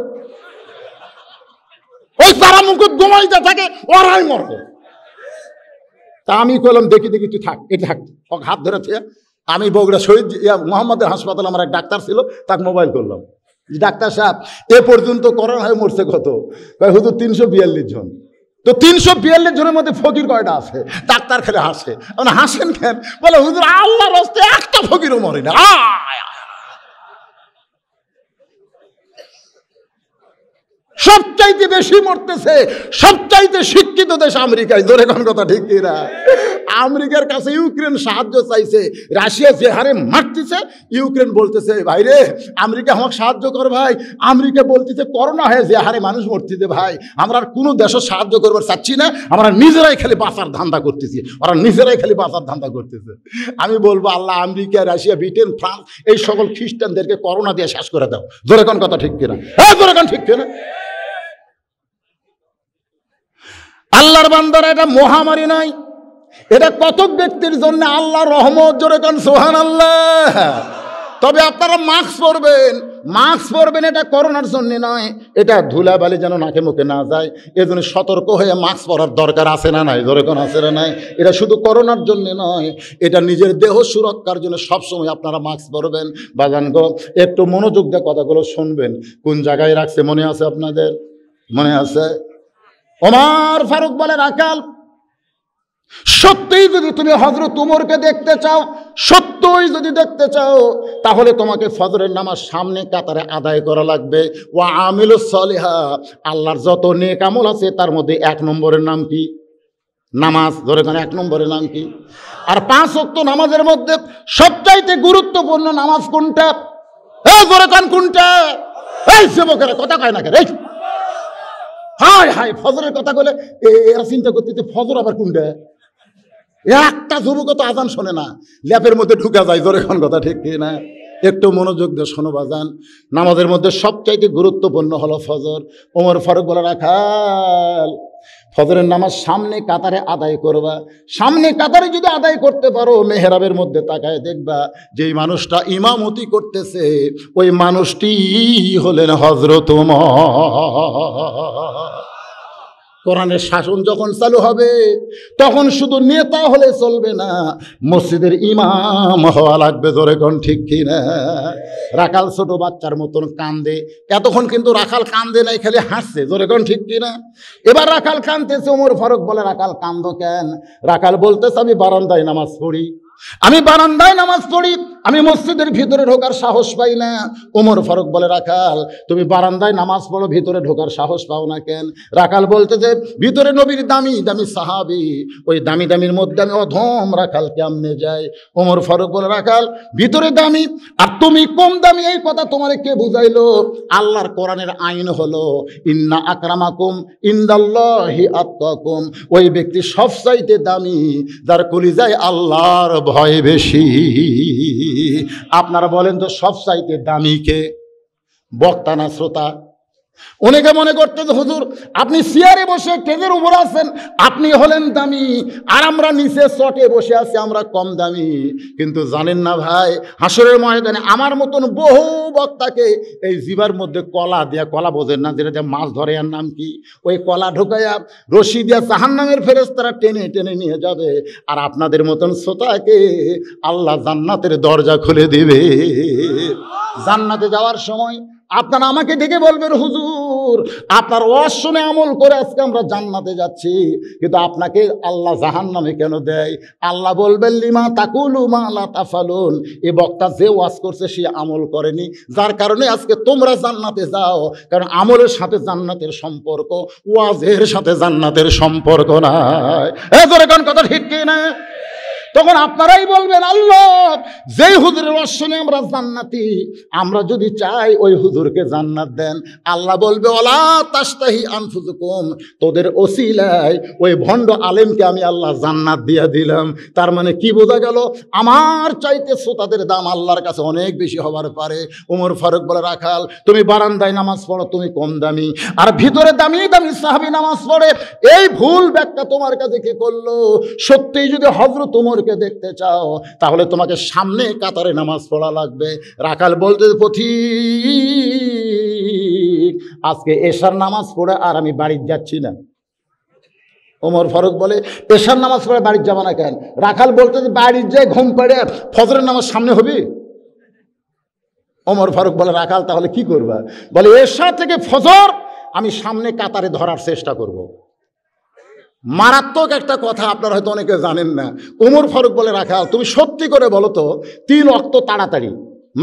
ওই তারা মুকুট গোমাইতে থাকে ওরাই মরবে তা আমি কলম দেখি দেখি তুই থাক এটা থাক ওকে হাত ধরে আমি বগুড়া শহীদ মোহাম্মদের হাসপাতাল আমার এক ডাক্তার ছিল তাকে মোবাইল করলাম ডাক্তার সাহেব এ পর্যন্ত করোনা হয়ে মরছে কত হুজুর তিনশো বিয়াল্লিশ জন তো তিনশো বিয়াল্লিশ জনের মধ্যে ফকির কয়টা আছে ডাক্তার খেলে হাসে মানে হাসেন কেন বলে হুজুর আল্লাহ রস্তে একটা ফকিরও মরে না সবচাইতে বেশি মরতেছে সবচাইতে শিক্ষিত দেশ আমেরিকায় ধরে কোন কথা ঠিক এরা আমেরিকার কাছে ইউক্রেন সাহায্য চাইছে রাশিয়া যে হারে মারতেছে ইউক্রেন বলতেছে ভাইরে আমেরিকা আমাকে সাহায্য কর ভাই আমেরিকা বলতেছে করোনা হয়ে যে হারে মানুষ মরতেছে ভাই আমরা আর কোনো দেশও সাহায্য করবার চাচ্ছি না আমরা নিজেরাই খালি বাঁচার ধান্দা করতেছি ওরা নিজেরাই খালি বাঁচার ধান্দা করতেছে আমি বলবো আল্লাহ আমেরিকা রাশিয়া ব্রিটেন ফ্রান্স এই সকল খ্রিস্টানদেরকে করোনা দিয়ে শেষ করে দাও ধরে কোন কথা ঠিক কিনা হ্যাঁ ধরে কোন ঠিক কিনা আল্লাহর বান্দারা এটা মহামারী নয় এটা কতক ব্যক্তির জন্য আল্লাহ রহমত জোরে কান সোহান আল্লাহ তবে আপনারা মাস্ক পরবেন মাস্ক পরবেন এটা করোনার জন্য নয় এটা ধুলাবালি যেন নাকে মুখে না যায় এজন্য সতর্ক হয়ে মাস্ক পরার দরকার আছে না নাই কোন আছে না নাই এটা শুধু করোনার জন্য নয় এটা নিজের দেহ সুরক্ষার জন্য সবসময় আপনারা মাস্ক পরবেন বাগান গো একটু মনোযোগ দিয়ে কথাগুলো শুনবেন কোন জায়গায় রাখছে মনে আছে আপনাদের মনে আছে ওমার ফারুক বলেন আকাল সত্যিই যদি তুমি হজরত উমরকে দেখতে চাও সত্যই যদি দেখতে চাও তাহলে তোমাকে ফজরের নামাজ সামনে কাতারে আদায় করা লাগবে ও আমিল সলিহা আল্লাহর যত নেক আমল আছে তার মধ্যে এক নম্বরের নাম কি নামাজ ধরে কেন এক নম্বরের নাম কি আর পাঁচ অক্ত নামাজের মধ্যে সবচাইতে গুরুত্বপূর্ণ নামাজ কোনটা এই ধরে কোনটা এই সেবকেরা কথা কয় না কেন হায় হায় ফজরের কথা বলে এরা চিন্তা করতে ফজর আবার কোনটা একটা যুবক তো আজান শোনে না ল্যাপের মধ্যে ঢুকা যায় জোরে এখন কথা ঠিক না একটু মনোযোগ দিয়ে শোনো বাজান নামাজের মধ্যে সবচাইতে গুরুত্বপূর্ণ হলো ফজর ওমর ফারুক বলে রাখাল ফজরের নামাজ সামনে কাতারে আদায় করবা সামনে কাতারে যদি আদায় করতে পারো মেহরাবের মধ্যে তাকায় দেখবা যে মানুষটা ইমামতি করতেছে ওই মানুষটি হলেন হজরতম কোরআনের শাসন যখন চালু হবে তখন শুধু নেতা হলে চলবে না মসজিদের ইমাম হওয়া লাগবে জোরে কোন ঠিক কিনা রাখাল ছোট বাচ্চার মতন কান্দে এতক্ষণ কিন্তু রাখাল কান্দে নাই খালি হাসছে জোরে কোন ঠিক কিনা এবার রাখাল কান্দতেছে ওমর ফারুক বলে রাখাল কান্দ কেন রাখাল বলতেছে আমি বারান্দায় নামাজ পড়ি আমি বারান্দায় নামাজ পড়ি আমি মসজিদের ভিতরে ঢোকার সাহস পাই না ওমর ফারুক বলে রাখাল তুমি বারান্দায় নামাজ পড়ো ভিতরে ঢোকার সাহস পাও না কেন রাখাল বলতে যে ভিতরে নবীর দামি দামি সাহাবি ওই দামি দামির মধ্যে আমি অধম রাখাল কেমনে যাই ওমর ফারুক বলে রাখাল ভিতরে দামি আর তুমি কম দামি এই কথা তোমার কে বুঝাইলো আল্লাহর কোরআনের আইন হলো ইন্না আকরামাকুম ইন্দাল্লাহি আত্মাকুম ওই ব্যক্তি সবচাইতে দামি যার কলিজায় আল্লাহর ভয় বেশি আপনারা বলেন তো সব চাইতে দামি কে বক্তা না শ্রোতা অনেকে মনে করতে যে হুজুর আপনি চেয়ারে বসে টেজের উপর আছেন আপনি হলেন দামি আর আমরা নিচে চটে বসে আছি আমরা কম দামি কিন্তু জানেন না ভাই হাসরের ময়দানে আমার মতন বহু বক্তাকে এই জিবার মধ্যে কলা দেয়া কলা বোঝেন না যেটা মাছ ধরে আর নাম কি ওই কলা ঢোকাইয়া রশি দিয়া জাহান নামের ফেরেস তারা টেনে টেনে নিয়ে যাবে আর আপনাদের মতন শ্রোতাকে আল্লাহ জান্নাতের দরজা খুলে দিবে জান্নাতে যাওয়ার সময় আপনারা আমাকে ডেকে বলবেন হুজুর আপনার ওয়াজ আমল করে আজকে আমরা জান্নাতে যাচ্ছি কিন্তু আপনাকে আল্লাহ জাহান নামে কেন দেয় আল্লাহ বলবেন লিমা তাকুলু মা আল্লাহ তাফালুন এ বক্তা যে ওয়াজ করছে সে আমল করেনি যার কারণে আজকে তোমরা জান্নাতে যাও কারণ আমলের সাথে জান্নাতের সম্পর্ক ওয়াজের সাথে জান্নাতের সম্পর্ক নয় এ করে কোন কথা ঠিক কি না তখন আপনারাই বলবেন আল্লাহ যে হুজুরের অশ্বনে আমরা জান্নাতি আমরা যদি চাই ওই হুজুরকে জান্নাত দেন আল্লাহ বলবে ওলা তাস্তাহি আনফুজুকুম তোদের ওসিলায় ওই ভণ্ড আলেমকে আমি আল্লাহ জান্নাত দিয়ে দিলাম তার মানে কি বোঝা গেল আমার চাইতে শ্রোতাদের দাম আল্লাহর কাছে অনেক বেশি হবার পারে উমর ফারুক বলে রাখাল তুমি বারান্দায় নামাজ পড়ো তুমি কম দামি আর ভিতরে দামি দামি সাহাবি নামাজ পড়ে এই ভুল ব্যাখ্যা তোমার কাছে কে করলো সত্যি যদি হজরত উমরকে দিকে দেখতে চাও তাহলে তোমাকে সামনে কাতারে নামাজ পড়া লাগবে রাখাল বলতে পথি আজকে এশার নামাজ পড়ে আর আমি বাড়ির যাচ্ছি না ওমর ফারুক বলে এশার নামাজ পড়ে বাড়ির যাবো না কেন রাখাল বলতে বাড়ির যায় ঘুম পেড়ে ফজরের নামাজ সামনে হবি ওমর ফারুক বলে রাখাল তাহলে কি করবা বলে এশা থেকে ফজর আমি সামনে কাতারে ধরার চেষ্টা করবো মারাত্মক একটা কথা আপনারা হয়তো অনেকে জানেন না উমর ফারুক বলে রাখা তুমি সত্যি করে বলো তো তিন অক্ত তাড়াতাড়ি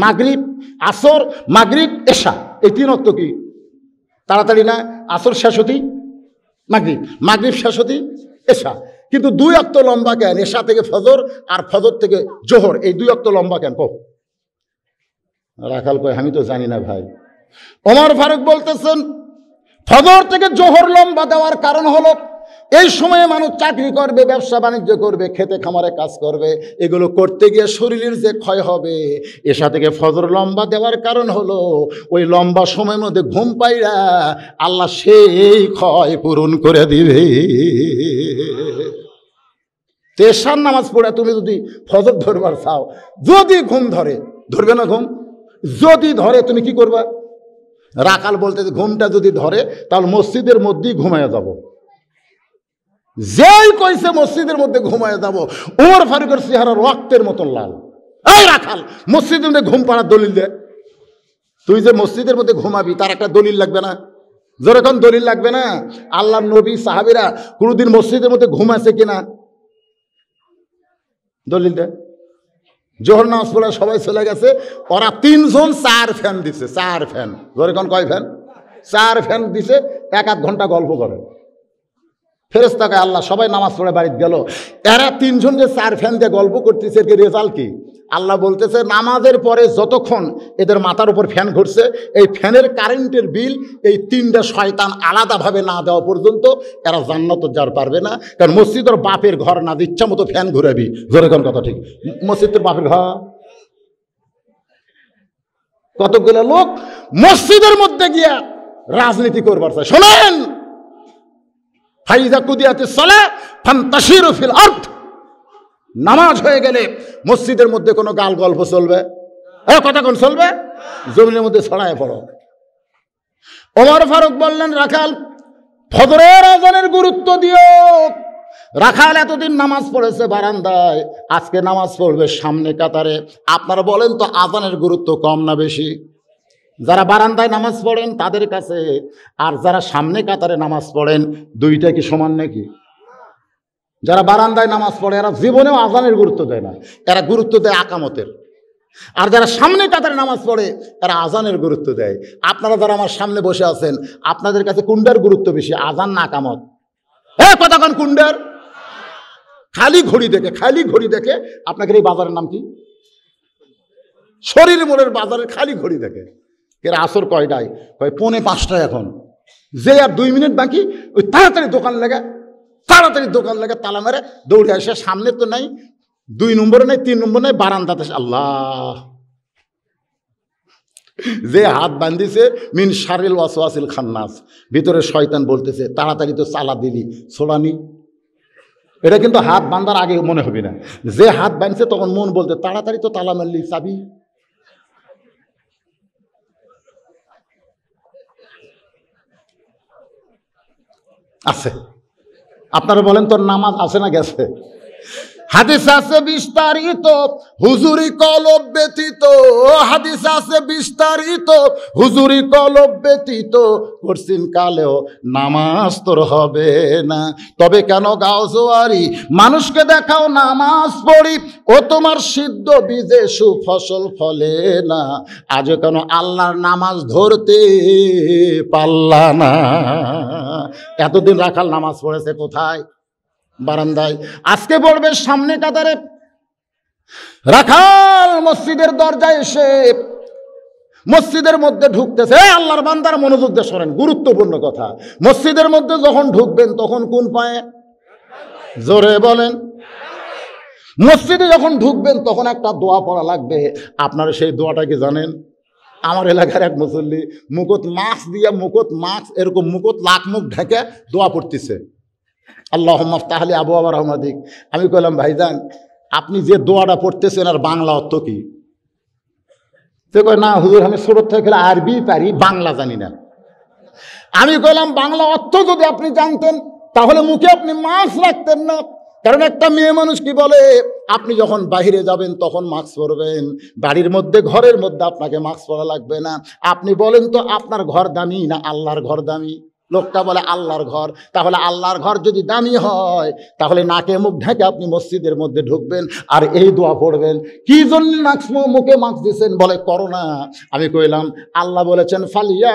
মাগরিব আসর মাগরিব এশা এই তিন অক্ত কি তাড়াতাড়ি না আসর শেষ হতি মাগরিব মাগরিব শেষ হতি এশা কিন্তু দুই অক্ত লম্বা কেন এশা থেকে ফজর আর ফজর থেকে জোহর এই দুই অক্ত লম্বা কেন কহ রাখাল কয় আমি তো জানি না ভাই ওমর ফারুক বলতেছেন ফজর থেকে জোহর লম্বা দেওয়ার কারণ হলো এই সময়ে মানুষ চাকরি করবে ব্যবসা বাণিজ্য করবে খেতে খামারে কাজ করবে এগুলো করতে গিয়ে শরীরের যে ক্ষয় হবে এসা থেকে ফজর লম্বা দেওয়ার কারণ হলো ওই লম্বা সময়ের মধ্যে ঘুম পাইরা আল্লাহ সেই ক্ষয় পূরণ করে দিবে তেসার নামাজ পড়ে তুমি যদি ফজর ধরবার চাও যদি ঘুম ধরে ধরবে না ঘুম যদি ধরে তুমি কি করবা রাকাল বলতে ঘুমটা যদি ধরে তাহলে মসজিদের মধ্যেই ঘুমায় যাবো যেই কইছে মসজিদের মধ্যে ঘুমায় যাবো ওর ফারুকের চেহারা রক্তের মতো লাল এই রাখাল মসজিদের মধ্যে ঘুম পাড়ার দলিল দে তুই যে মসজিদের মধ্যে ঘুমাবি তার একটা দলিল লাগবে না যেরকম দলিল লাগবে না আল্লাহ নবী সাহাবিরা কোনোদিন মসজিদের মধ্যে ঘুম আছে কিনা দলিল দে জোহর নামাজ সবাই চলে গেছে ওরা তিনজন চার ফ্যান দিছে চার ফ্যান যেরকম কয় ফ্যান চার ফ্যান দিছে এক আধ ঘন্টা গল্প করে ফেরস্তাকে আল্লাহ সবাই নামাজ পড়ে বাড়িতে গেল এরা তিনজন যে চার ফ্যান দিয়ে গল্প করতেছে কি রেজাল কি আল্লাহ বলতেছে নামাজের পরে যতক্ষণ এদের মাথার উপর ফ্যান ঘুরছে এই ফ্যানের কারেন্টের বিল এই তিনটা শয়তান আলাদাভাবে না দেওয়া পর্যন্ত এরা জান্নাত যাওয়ার পারবে না কারণ মসজিদের বাপের ঘর না দিচ্ছা মতো ফ্যান ঘুরাবি যেরকম কথা ঠিক মসজিদের বাপের ঘর কতগুলো লোক মসজিদের মধ্যে গিয়া রাজনীতি করবার চায় শোনেন ফাইজা আর্থ নামাজ হয়ে গেলে মসজিদের মধ্যে কোনো গাল গল্প চলবে কথা কোন চলবে জমিনের মধ্যে ছড়ায় পড়ো ওমর ফারুক বললেন রাখাল ফদরের আজানের গুরুত্ব দিও রাখাল এতদিন নামাজ পড়েছে বারান্দায় আজকে নামাজ পড়বে সামনে কাতারে আপনারা বলেন তো আজানের গুরুত্ব কম না বেশি যারা বারান্দায় নামাজ পড়েন তাদের কাছে আর যারা সামনে কাতারে নামাজ পড়েন দুইটা কি সমান নাকি যারা বারান্দায় নামাজ পড়ে এরা জীবনেও আজানের গুরুত্ব দেয় না এরা গুরুত্ব দেয় আকামতের আর যারা সামনে কাতারে নামাজ পড়ে তারা আজানের গুরুত্ব দেয় আপনারা যারা আমার সামনে বসে আছেন আপনাদের কাছে কুন্ডার গুরুত্ব বেশি আজান না আকামত হ্যাঁ কতক্ষণ কুন্ডার খালি ঘড়ি দেখে খালি ঘড়ি দেখে আপনাদের এই বাজারের নাম কি শরীর মনের বাজারের খালি ঘড়ি দেখে এর আসর কয়টায় কয় পৌনে পাঁচটায় এখন যে আর দুই মিনিট বাকি ওই তাড়াতাড়ি দোকান লাগে তাড়াতাড়ি দোকান লাগে তালা মেরে দৌড়ে আসে সামনে তো নাই দুই নম্বরে নাই তিন নম্বর নাই বারান্দাতে আল্লাহ যে হাত বান্ধিছে মিন সারিল ওয়াসওয়াসিল খান্নাস ভিতরে শয়তান বলতেছে তাড়াতাড়ি তো চালা দিলি সোলানি এটা কিন্তু হাত বান্ধার আগে মনে হবে না যে হাত বাঁধছে তখন মন বলতে তাড়াতাড়ি তো তালা মারলি চাবি আছে আপনারা বলেন তোর নামাজ আছে না গেছে হাদিস আছে বিস্তারিত হুজুরি কলব ব্যতীত হাদিস আছে বিস্তারিত হুজুরি কলব ব্যতীত করছিন কালেও নামাজ তোর হবে না তবে কেন গাও জোয়ারি মানুষকে দেখাও নামাজ পড়ি ও তোমার সিদ্ধ বীজে সুফসল ফলে না আজও কেন আল্লাহর নামাজ ধরতে পারলা না এতদিন রাখাল নামাজ পড়েছে কোথায় বারান্দায় আজকে বলবে সামনে কাতারে রাখাল মসজিদের দরজায় এসে মসজিদের মধ্যে ঢুকতেছে আল্লাহর বান্দার মনোযোগ দিয়ে শোনেন গুরুত্বপূর্ণ কথা মসজিদের মধ্যে যখন ঢুকবেন তখন কোন পায়ে জোরে বলেন মসজিদে যখন ঢুকবেন তখন একটা দোয়া পড়া লাগবে আপনারা সেই দোয়াটা কি জানেন আমার এলাকার এক মুসল্লি মুকুত মাস্ক দিয়ে মুকুত মাস্ক এরকম মুকুত লাখ মুখ ঢেকে দোয়া পড়তেছে আল্লাহ তাহলে আবু আবার রহমাদিক আমি কইলাম ভাইজান আপনি যে দোয়াটা পড়তেছেন আর বাংলা অর্থ কি সে কয় না হুজুর আমি সুরত থেকে আরবি পারি বাংলা জানি না আমি কইলাম বাংলা অর্থ যদি আপনি জানতেন তাহলে মুখে আপনি মাস্ক রাখতেন না কারণ একটা মেয়ে মানুষ কি বলে আপনি যখন বাহিরে যাবেন তখন মাস্ক পরবেন বাড়ির মধ্যে ঘরের মধ্যে আপনাকে মাস্ক পরা লাগবে না আপনি বলেন তো আপনার ঘর দামি না আল্লাহর ঘর দামি লোকটা বলে আল্লাহর ঘর তাহলে আল্লাহর ঘর যদি দামি হয় তাহলে নাকে মুখ ঢেকে আপনি মসজিদের মধ্যে ঢুকবেন আর এই দোয়া পড়বেন কি জন্য মুখে মাস্ক দিয়েছেন বলে করোনা আমি কইলাম আল্লাহ বলেছেন ওয়া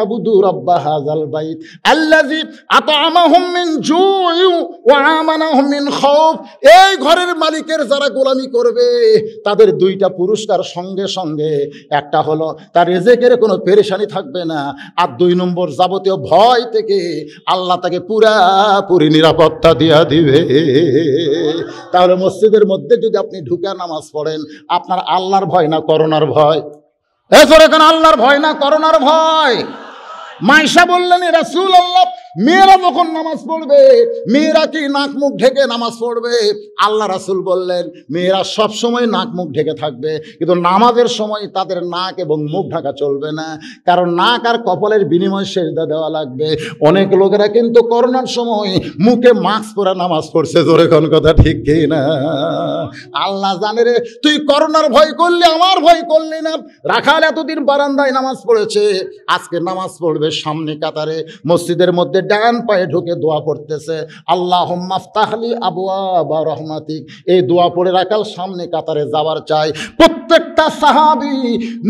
এই ঘরের মালিকের যারা গোলামি করবে তাদের দুইটা পুরস্কার সঙ্গে সঙ্গে একটা হলো তার রেজেকের কোনো পেরেশানি থাকবে না আর দুই নম্বর যাবতীয় ভয় থেকে আল্লাহ তাকে পুরাপুরি নিরাপত্তা দিয়া দিবে তাহলে মসজিদের মধ্যে যদি আপনি ঢুকে নামাজ পড়েন আপনার আল্লাহর ভয় না করোনার ভয় এরপরে এখন আল্লাহর ভয় না করোনার ভয় মাইশা বললেন আল্লাহ মেয়েরা যখন নামাজ পড়বে মেয়েরা কি নাক মুখ ঢেকে নামাজ পড়বে আল্লাহ রাসুল বললেন মেয়েরা সব সময় নাক মুখ ঢেকে থাকবে কিন্তু নামাজের সময় তাদের নাক এবং মুখ ঢাকা চলবে না কারণ নাক আর কপালের বিনিময় সেজদা দেওয়া লাগবে অনেক লোকেরা কিন্তু করোনার সময় মুখে মাস্ক পরে নামাজ পড়ছে জোরে কোন কথা ঠিক কি না আল্লাহ জানে রে তুই করোনার ভয় করলি আমার ভয় করলি না রাখাল এতদিন বারান্দায় নামাজ পড়েছে আজকে নামাজ পড়বে সামনে কাতারে মসজিদের মধ্যে ডান পায়ে ঢুকে দোয়া পড়তেছে আল্লাহ মাফতাহলি আবুয়া বা রহমাতিক এই দোয়া পড়ে রাখাল সামনে কাতারে যাওয়ার চাই প্রত্যেকটা সাহাবি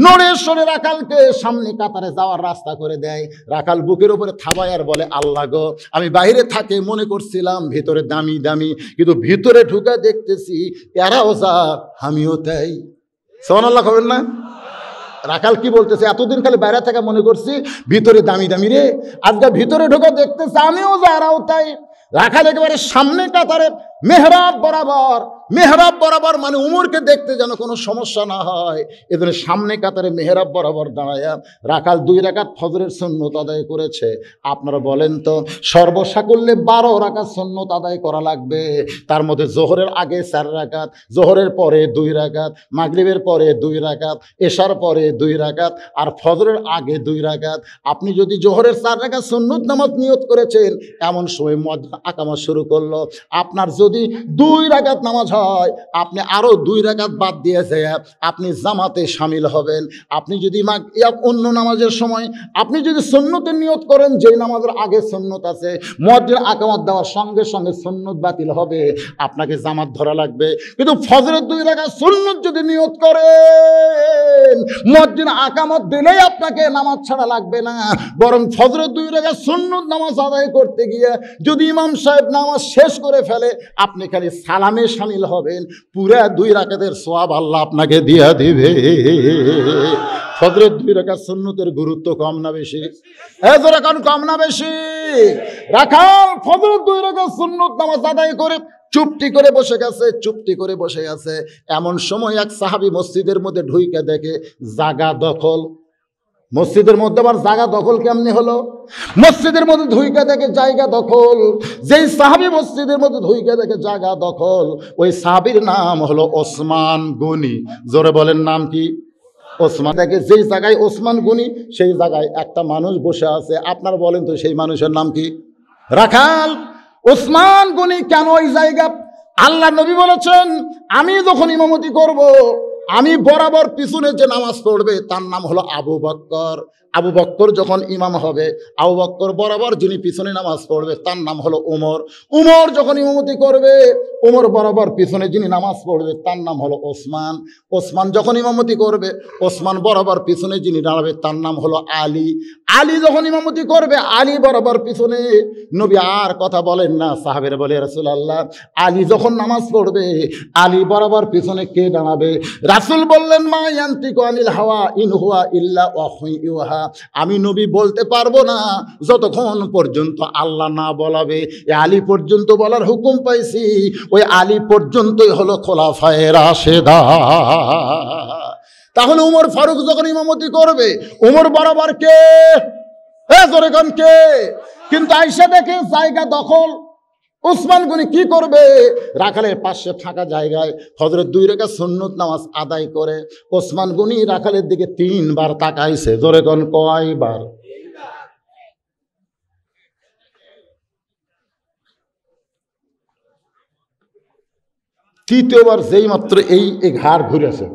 নড়ে সরে রাখালকে সামনে কাতারে যাওয়ার রাস্তা করে দেয় রাখাল বুকের উপরে থাবায় আর বলে আল্লাহ গো আমি বাইরে থাকে মনে করছিলাম ভিতরে দামি দামি কিন্তু ভিতরে ঢুকে দেখতেছি এরাও যা আমিও তাই সোমান আল্লাহ খবেন না রাখাল কি বলতেছে এতদিন খালি বাইরে থাকা মনে করছি ভিতরে দামি দামি রে আজকে ভিতরে ঢোকা দেখতেছে আমিও যারাও তাই রাখাল একেবারে সামনে কাতারে মেহরাব বরাবর মেহরাব বরাবর মানে উমরকে দেখতে যেন কোনো সমস্যা না হয় এদের সামনে কাতারে মেহরাব বরাবর দাঁড়ায় রাখাল দুই রাখাত ফজরের সন্ন্যত আদায় করেছে আপনারা বলেন তো সর্বসাকল্যে বারো রাকাত সন্ন্যত আদায় করা লাগবে তার মধ্যে জোহরের আগে চার রাখাত জোহরের পরে দুই রাখাত মাগরিবের পরে দুই রাখাত এশার পরে দুই রাখাত আর ফজরের আগে দুই রাখাত আপনি যদি জোহরের চার রাকাত সন্ন্যত নামাজ নিয়োগ করেছেন এমন সময় মজা আকামা শুরু করলো আপনার যদি দুই রাখাত নামাজ হয় হয় আপনি আরও দুই রেখাত বাদ দিয়েছে আপনি জামাতে সামিল হবেন আপনি যদি অন্য নামাজের সময় আপনি যদি সন্ন্যতের নিয়ত করেন যে নামাজের আগে সন্ন্যত আছে মদের আকামাত দেওয়ার সঙ্গে সঙ্গে সন্ন্যত বাতিল হবে আপনাকে জামাত ধরা লাগবে কিন্তু ফজরের দুই রেখা সন্ন্যত যদি নিয়ত করেন মসজিদ আকামত দিলেই আপনাকে নামাজ ছাড়া লাগবে না বরং ফজরের দুই রেখা সুন্নত নামাজ আদায় করতে গিয়ে যদি ইমাম সাহেব নামাজ শেষ করে ফেলে আপনি খালি সালামে সামিল সামিল হবেন পুরে দুই রাকাতের সোয়াব আল্লাহ আপনাকে দিয়া দিবে ফজরের দুই রাখা সুন্নতের গুরুত্ব কম না বেশি এজরে কারণ কম না বেশি রাখাল ফজরের দুই রাখা সুন্নত নামাজ আদায় করে চুপটি করে বসে গেছে চুপটি করে বসে গেছে এমন সময় এক সাহাবি মসজিদের মধ্যে ঢুইকে দেখে জাগা দখল মসজিদের মধ্যে আবার জায়গা দখল কেমনি হলো মসজিদের মধ্যে ধুইকা দেখে জায়গা দখল যেই সাহাবি মসজিদের মধ্যে ধুইকা দেখে জায়গা দখল ওই সাহাবির নাম হলো ওসমান গনি জোরে বলেন নাম কি ওসমান দেখে যেই জায়গায় ওসমান গনি সেই জায়গায় একটা মানুষ বসে আছে আপনার বলেন তো সেই মানুষের নাম কি রাখাল ওসমান গনি কেন ওই জায়গা আল্লাহ নবী বলেছেন আমি যখন ইমামতি করব। আমি বরাবর পিছনে যে নামাজ পড়বে তার নাম হলো আবু বক্কর আবু বক্কর যখন ইমাম হবে আবু বক্কর বরাবর যিনি পিছনে নামাজ পড়বে তার নাম হলো উমর উমর যখন ইমামতি করবে উমর বরাবর পিছনে যিনি নামাজ পড়বে তার নাম হলো ওসমান ওসমান যখন ইমামতি করবে ওসমান বরাবর পিছনে যিনি দাঁড়াবে তার নাম হলো আলী আলী যখন ইমামতি করবে আলী বরাবর পিছনে নবী আর কথা বলেন না সাহাবের বলে রাসুল আল্লাহ আলী যখন নামাজ পড়বে আলী বরাবর পিছনে কে দাঁড়াবে রাসুল বললেন মা ইয়ান্তিক আনিল হাওয়া ইন হুয়া ইল্লা ইউহা আমি নবী বলতে পারবো না যতক্ষণ পর্যন্ত আল্লাহ না বলাবে এ আলী পর্যন্ত বলার হুকুম পাইছি ওই আলী পর্যন্তই হলো খোলাফায় রাশেদা তাহলে উমর ফারুক যখন ইমামতি করবে উমর বরাবর কে হ্যাঁ কে কিন্তু আইসা দেখে জায়গা দখল ওসমান গনি কি করবে রাখালের পাশে ফাঁকা জায়গায় হজরত দুই রেখা সন্ন্যত নামাজ আদায় করে ওসমান গনি রাখালের দিকে তিনবার তাকাইছে জোরে কন কয়বার তৃতীয়বার যেই মাত্র এই ঘাড় ঘুরেছে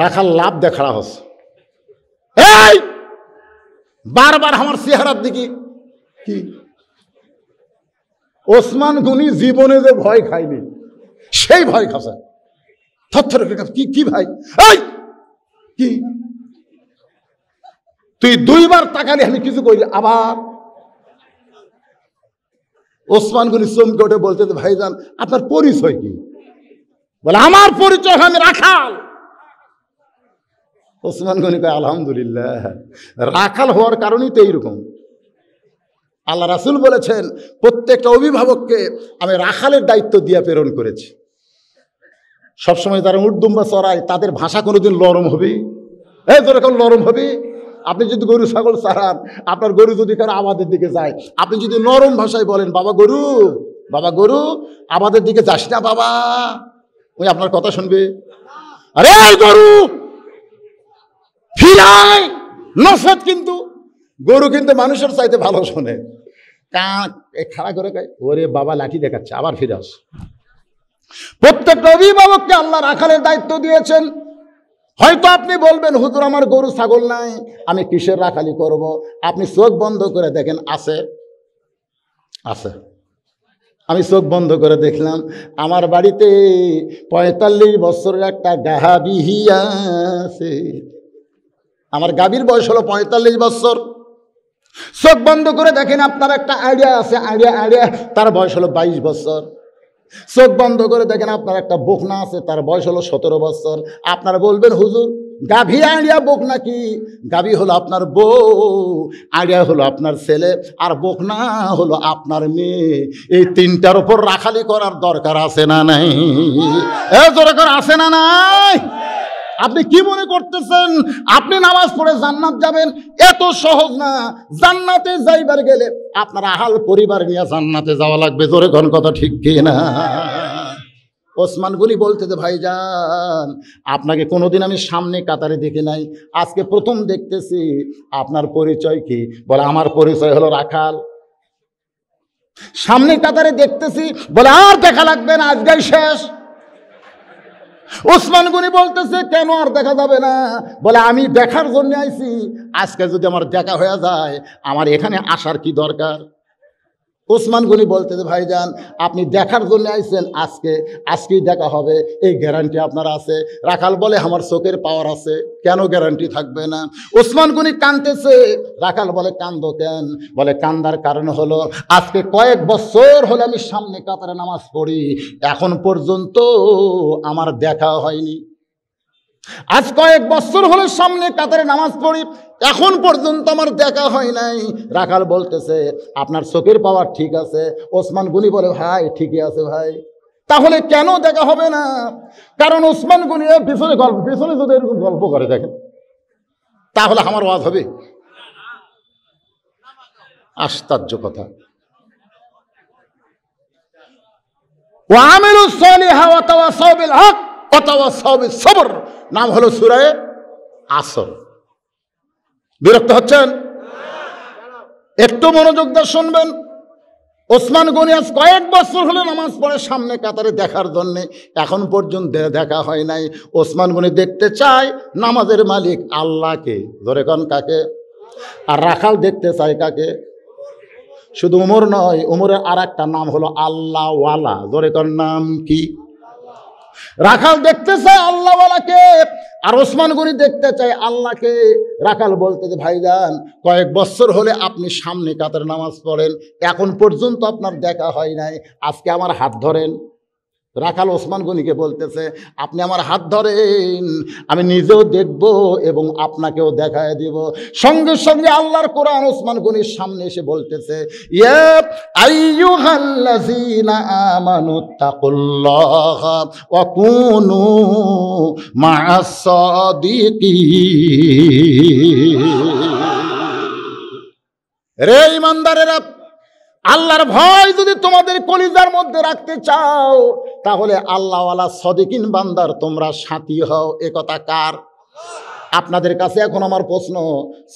রাখাল লাভ দেখা হচ্ছে বারবার আমার চেহারার দিকে কি ওসমান গুনি জীবনে যে ভয় খাইনি সেই ভয় খাসা থর কি কি ভাই কি তুই দুইবার তাকালি আমি কিছু করি আবার ওসমান গনি চমকে ওঠে বলতে যান আপনার পরিচয় কি বলে আমার পরিচয় আমি রাখাল ওসমান গনি কয় আলহামদুলিল্লাহ রাখাল হওয়ার কারণেই তো এইরকম আল্লাহ রাসুল বলেছেন প্রত্যেকটা অভিভাবককে আমি রাখালের দায়িত্ব দিয়ে প্রেরণ করেছি সবসময় তারা উর্দুম্বা চড়ায় তাদের ভাষা কোনোদিন নরম হবে এই হ্যাঁ, যেরকম নরম হবে আপনি যদি গরু ছাগল চারান আপনার গরু যদি কারো আমাদের দিকে যায় আপনি যদি নরম ভাষায় বলেন বাবা গরু বাবা গরু আমাদের দিকে যাস না বাবা ওই আপনার কথা শুনবে আরে গরু ফিরায় নফেদ কিন্তু গরু কিন্তু মানুষের চাইতে ভালো শোনে খাড়া করে কয় ওরে বাবা লাঠি দেখাচ্ছে আবার ফিরে আস প্রত্যেকটা অভিভাবককে আল্লাহ রাখালের দায়িত্ব দিয়েছেন হয়তো আপনি বলবেন হুজুর আমার গরু ছাগল নাই আমি কিসের রাখালি করব। আপনি চোখ বন্ধ করে দেখেন আছে আছে আমি চোখ বন্ধ করে দেখলাম আমার বাড়িতে পঁয়তাল্লিশ বছরের একটা গাহা আছে আমার গাভীর বয়স হলো পঁয়তাল্লিশ বছর চোখ বন্ধ করে দেখেন আপনার একটা আইডিয়া আছে আইডিয়া আইডিয়া তার বয়স হলো বাইশ বছর চোখ বন্ধ করে দেখেন আপনার একটা বোকনা আছে তার বয়স হলো সতেরো বছর আপনার বলবেন হুজুর গাভী আইডিয়া বোক নাকি গাভী হলো আপনার বউ আইডিয়া হলো আপনার ছেলে আর বোকনা হলো আপনার মেয়ে এই তিনটার উপর রাখালি করার দরকার আছে না নাই এ দরকার আছে না নাই আপনি কি মনে করতেছেন আপনি নামাজ পড়ে জান্নাত যাবেন এত সহজ না জান্নাতে যাইবার গেলে আপনার আহাল পরিবার নিয়ে জান্নাতে যাওয়া লাগবে জোরে কোন কথা ঠিক কি না ওসমান গনি বলতে ভাই ভাইজান আপনাকে কোনোদিন আমি সামনে কাতারে দেখি নাই আজকে প্রথম দেখতেছি আপনার পরিচয় কি বলে আমার পরিচয় হলো রাখাল সামনে কাতারে দেখতেছি বলে আর দেখা লাগবে না আজকাল শেষ ওসমান গনি বলতেছে কেন আর দেখা যাবে না বলে আমি দেখার জন্য আইছি আজকে যদি আমার দেখা হয়ে যায় আমার এখানে আসার কি দরকার ওসমান গনি বলতে ভাইজান আপনি দেখার জন্য আইছেন আজকে আজকেই দেখা হবে এই গ্যারান্টি আপনার আছে রাখাল বলে আমার চোখের পাওয়ার আছে কেন গ্যারান্টি থাকবে না ওসমান গনি কানতেছে রাখাল বলে কান্দ কেন বলে কান্দার কারণ হলো আজকে কয়েক বছর হলে আমি সামনে কাতারে নামাজ পড়ি এখন পর্যন্ত আমার দেখা হয়নি আজ কয়েক বছর হলো সামনে কাতারে নামাজ পড়ি এখন পর্যন্ত আমার দেখা হয় নাই রাখাল বলতেছে আপনার চোখের পাওয়ার ঠিক আছে ওসমান গুনি বলে ভাই ঠিকই আছে ভাই তাহলে কেন দেখা হবে না কারণ ওসমান গুনি পিছনে গল্প পিছনে যদি এরকম গল্প করে দেখেন তাহলে আমার ওয়াজ হবে আশ্চর্য কথা ওয়ামিলু সলিহা ওয়া তাওয়াসাউ বিল হক ওয়া তাওয়াসাউ বিস সবর নাম হলো সুরায় আসর বিরক্ত হচ্ছেন একটু মনোযোগ দিয়ে শুনবেন ওসমান গনিয়াস কয়েক বছর হলে নামাজ পড়ে সামনে কাতারে দেখার জন্যে এখন পর্যন্ত দেখা হয় নাই ওসমান গনি দেখতে চায় নামাজের মালিক আল্লাহকে ধরে কন কাকে আর রাখাল দেখতে চায় কাকে শুধু উমর নয় উমরের আর একটা নাম হলো আল্লাহওয়ালা ধরে কন নাম কি রাখাল দেখতে চায় আল্লাহওয়ালাকে আর ওসমান গনি দেখতে চায় আল্লাহকে রাখাল বলতে যে ভাইজান কয়েক বছর হলে আপনি সামনে কাতার নামাজ পড়েন এখন পর্যন্ত আপনার দেখা হয় নাই আজকে আমার হাত ধরেন রাখাল ওসমান গনিকে বলতেছে আপনি আমার হাত ধরেন আমি নিজেও দেখব এবং আপনাকেও দেখায় দিব সঙ্গে সঙ্গে আল্লাহর কোরআন ওসমান গনির সামনে এসে বলতেছে রে ইমানদারেরা আল্লাহর ভয় যদি তোমাদের কলিজার মধ্যে রাখতে চাও তাহলে আল্লাহওয়ালা সদিকিন বান্দার তোমরা সাথী হও একথা কার আপনাদের কাছে এখন আমার প্রশ্ন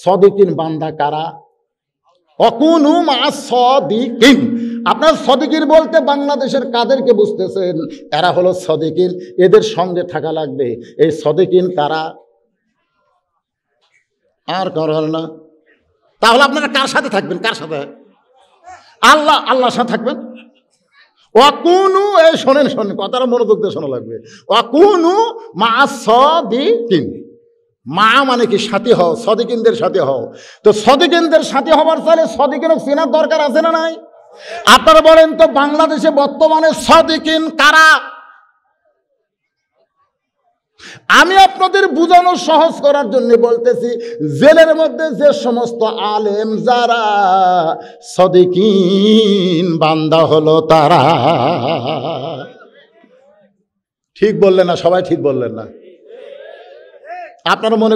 সদিকিন বান্দা কারা সদিকিন আপনার সদিকির বলতে বাংলাদেশের কাদেরকে বুঝতেছেন এরা হলো সদিকিন এদের সঙ্গে থাকা লাগবে এই সদিকিন কারা আর হল না তাহলে আপনারা কার সাথে থাকবেন কার সাথে আল্লাহ আল্লাহর সাথে থাকবেন অকুনু এই শোনেন শোনেন কথাটা মনোযোগ দিয়ে শোনা লাগবে অকুনু মা সদি কিন মা মানে কি সাথী হও সদিকিনদের সাথে হও তো সদিকিনদের সাথে হবার ফলে সদিকিন চেনার দরকার আছে না নাই আপনারা বলেন তো বাংলাদেশে বর্তমানে সদিকিন কারা আমি আপনাদের বুঝানো সহজ করার জন্য বলতেছি জেলের মধ্যে যে সমস্ত আলেম যারা সদিকিন বান্দা হলো তারা ঠিক বললেন না সবাই ঠিক বললেন না আপনারা মনে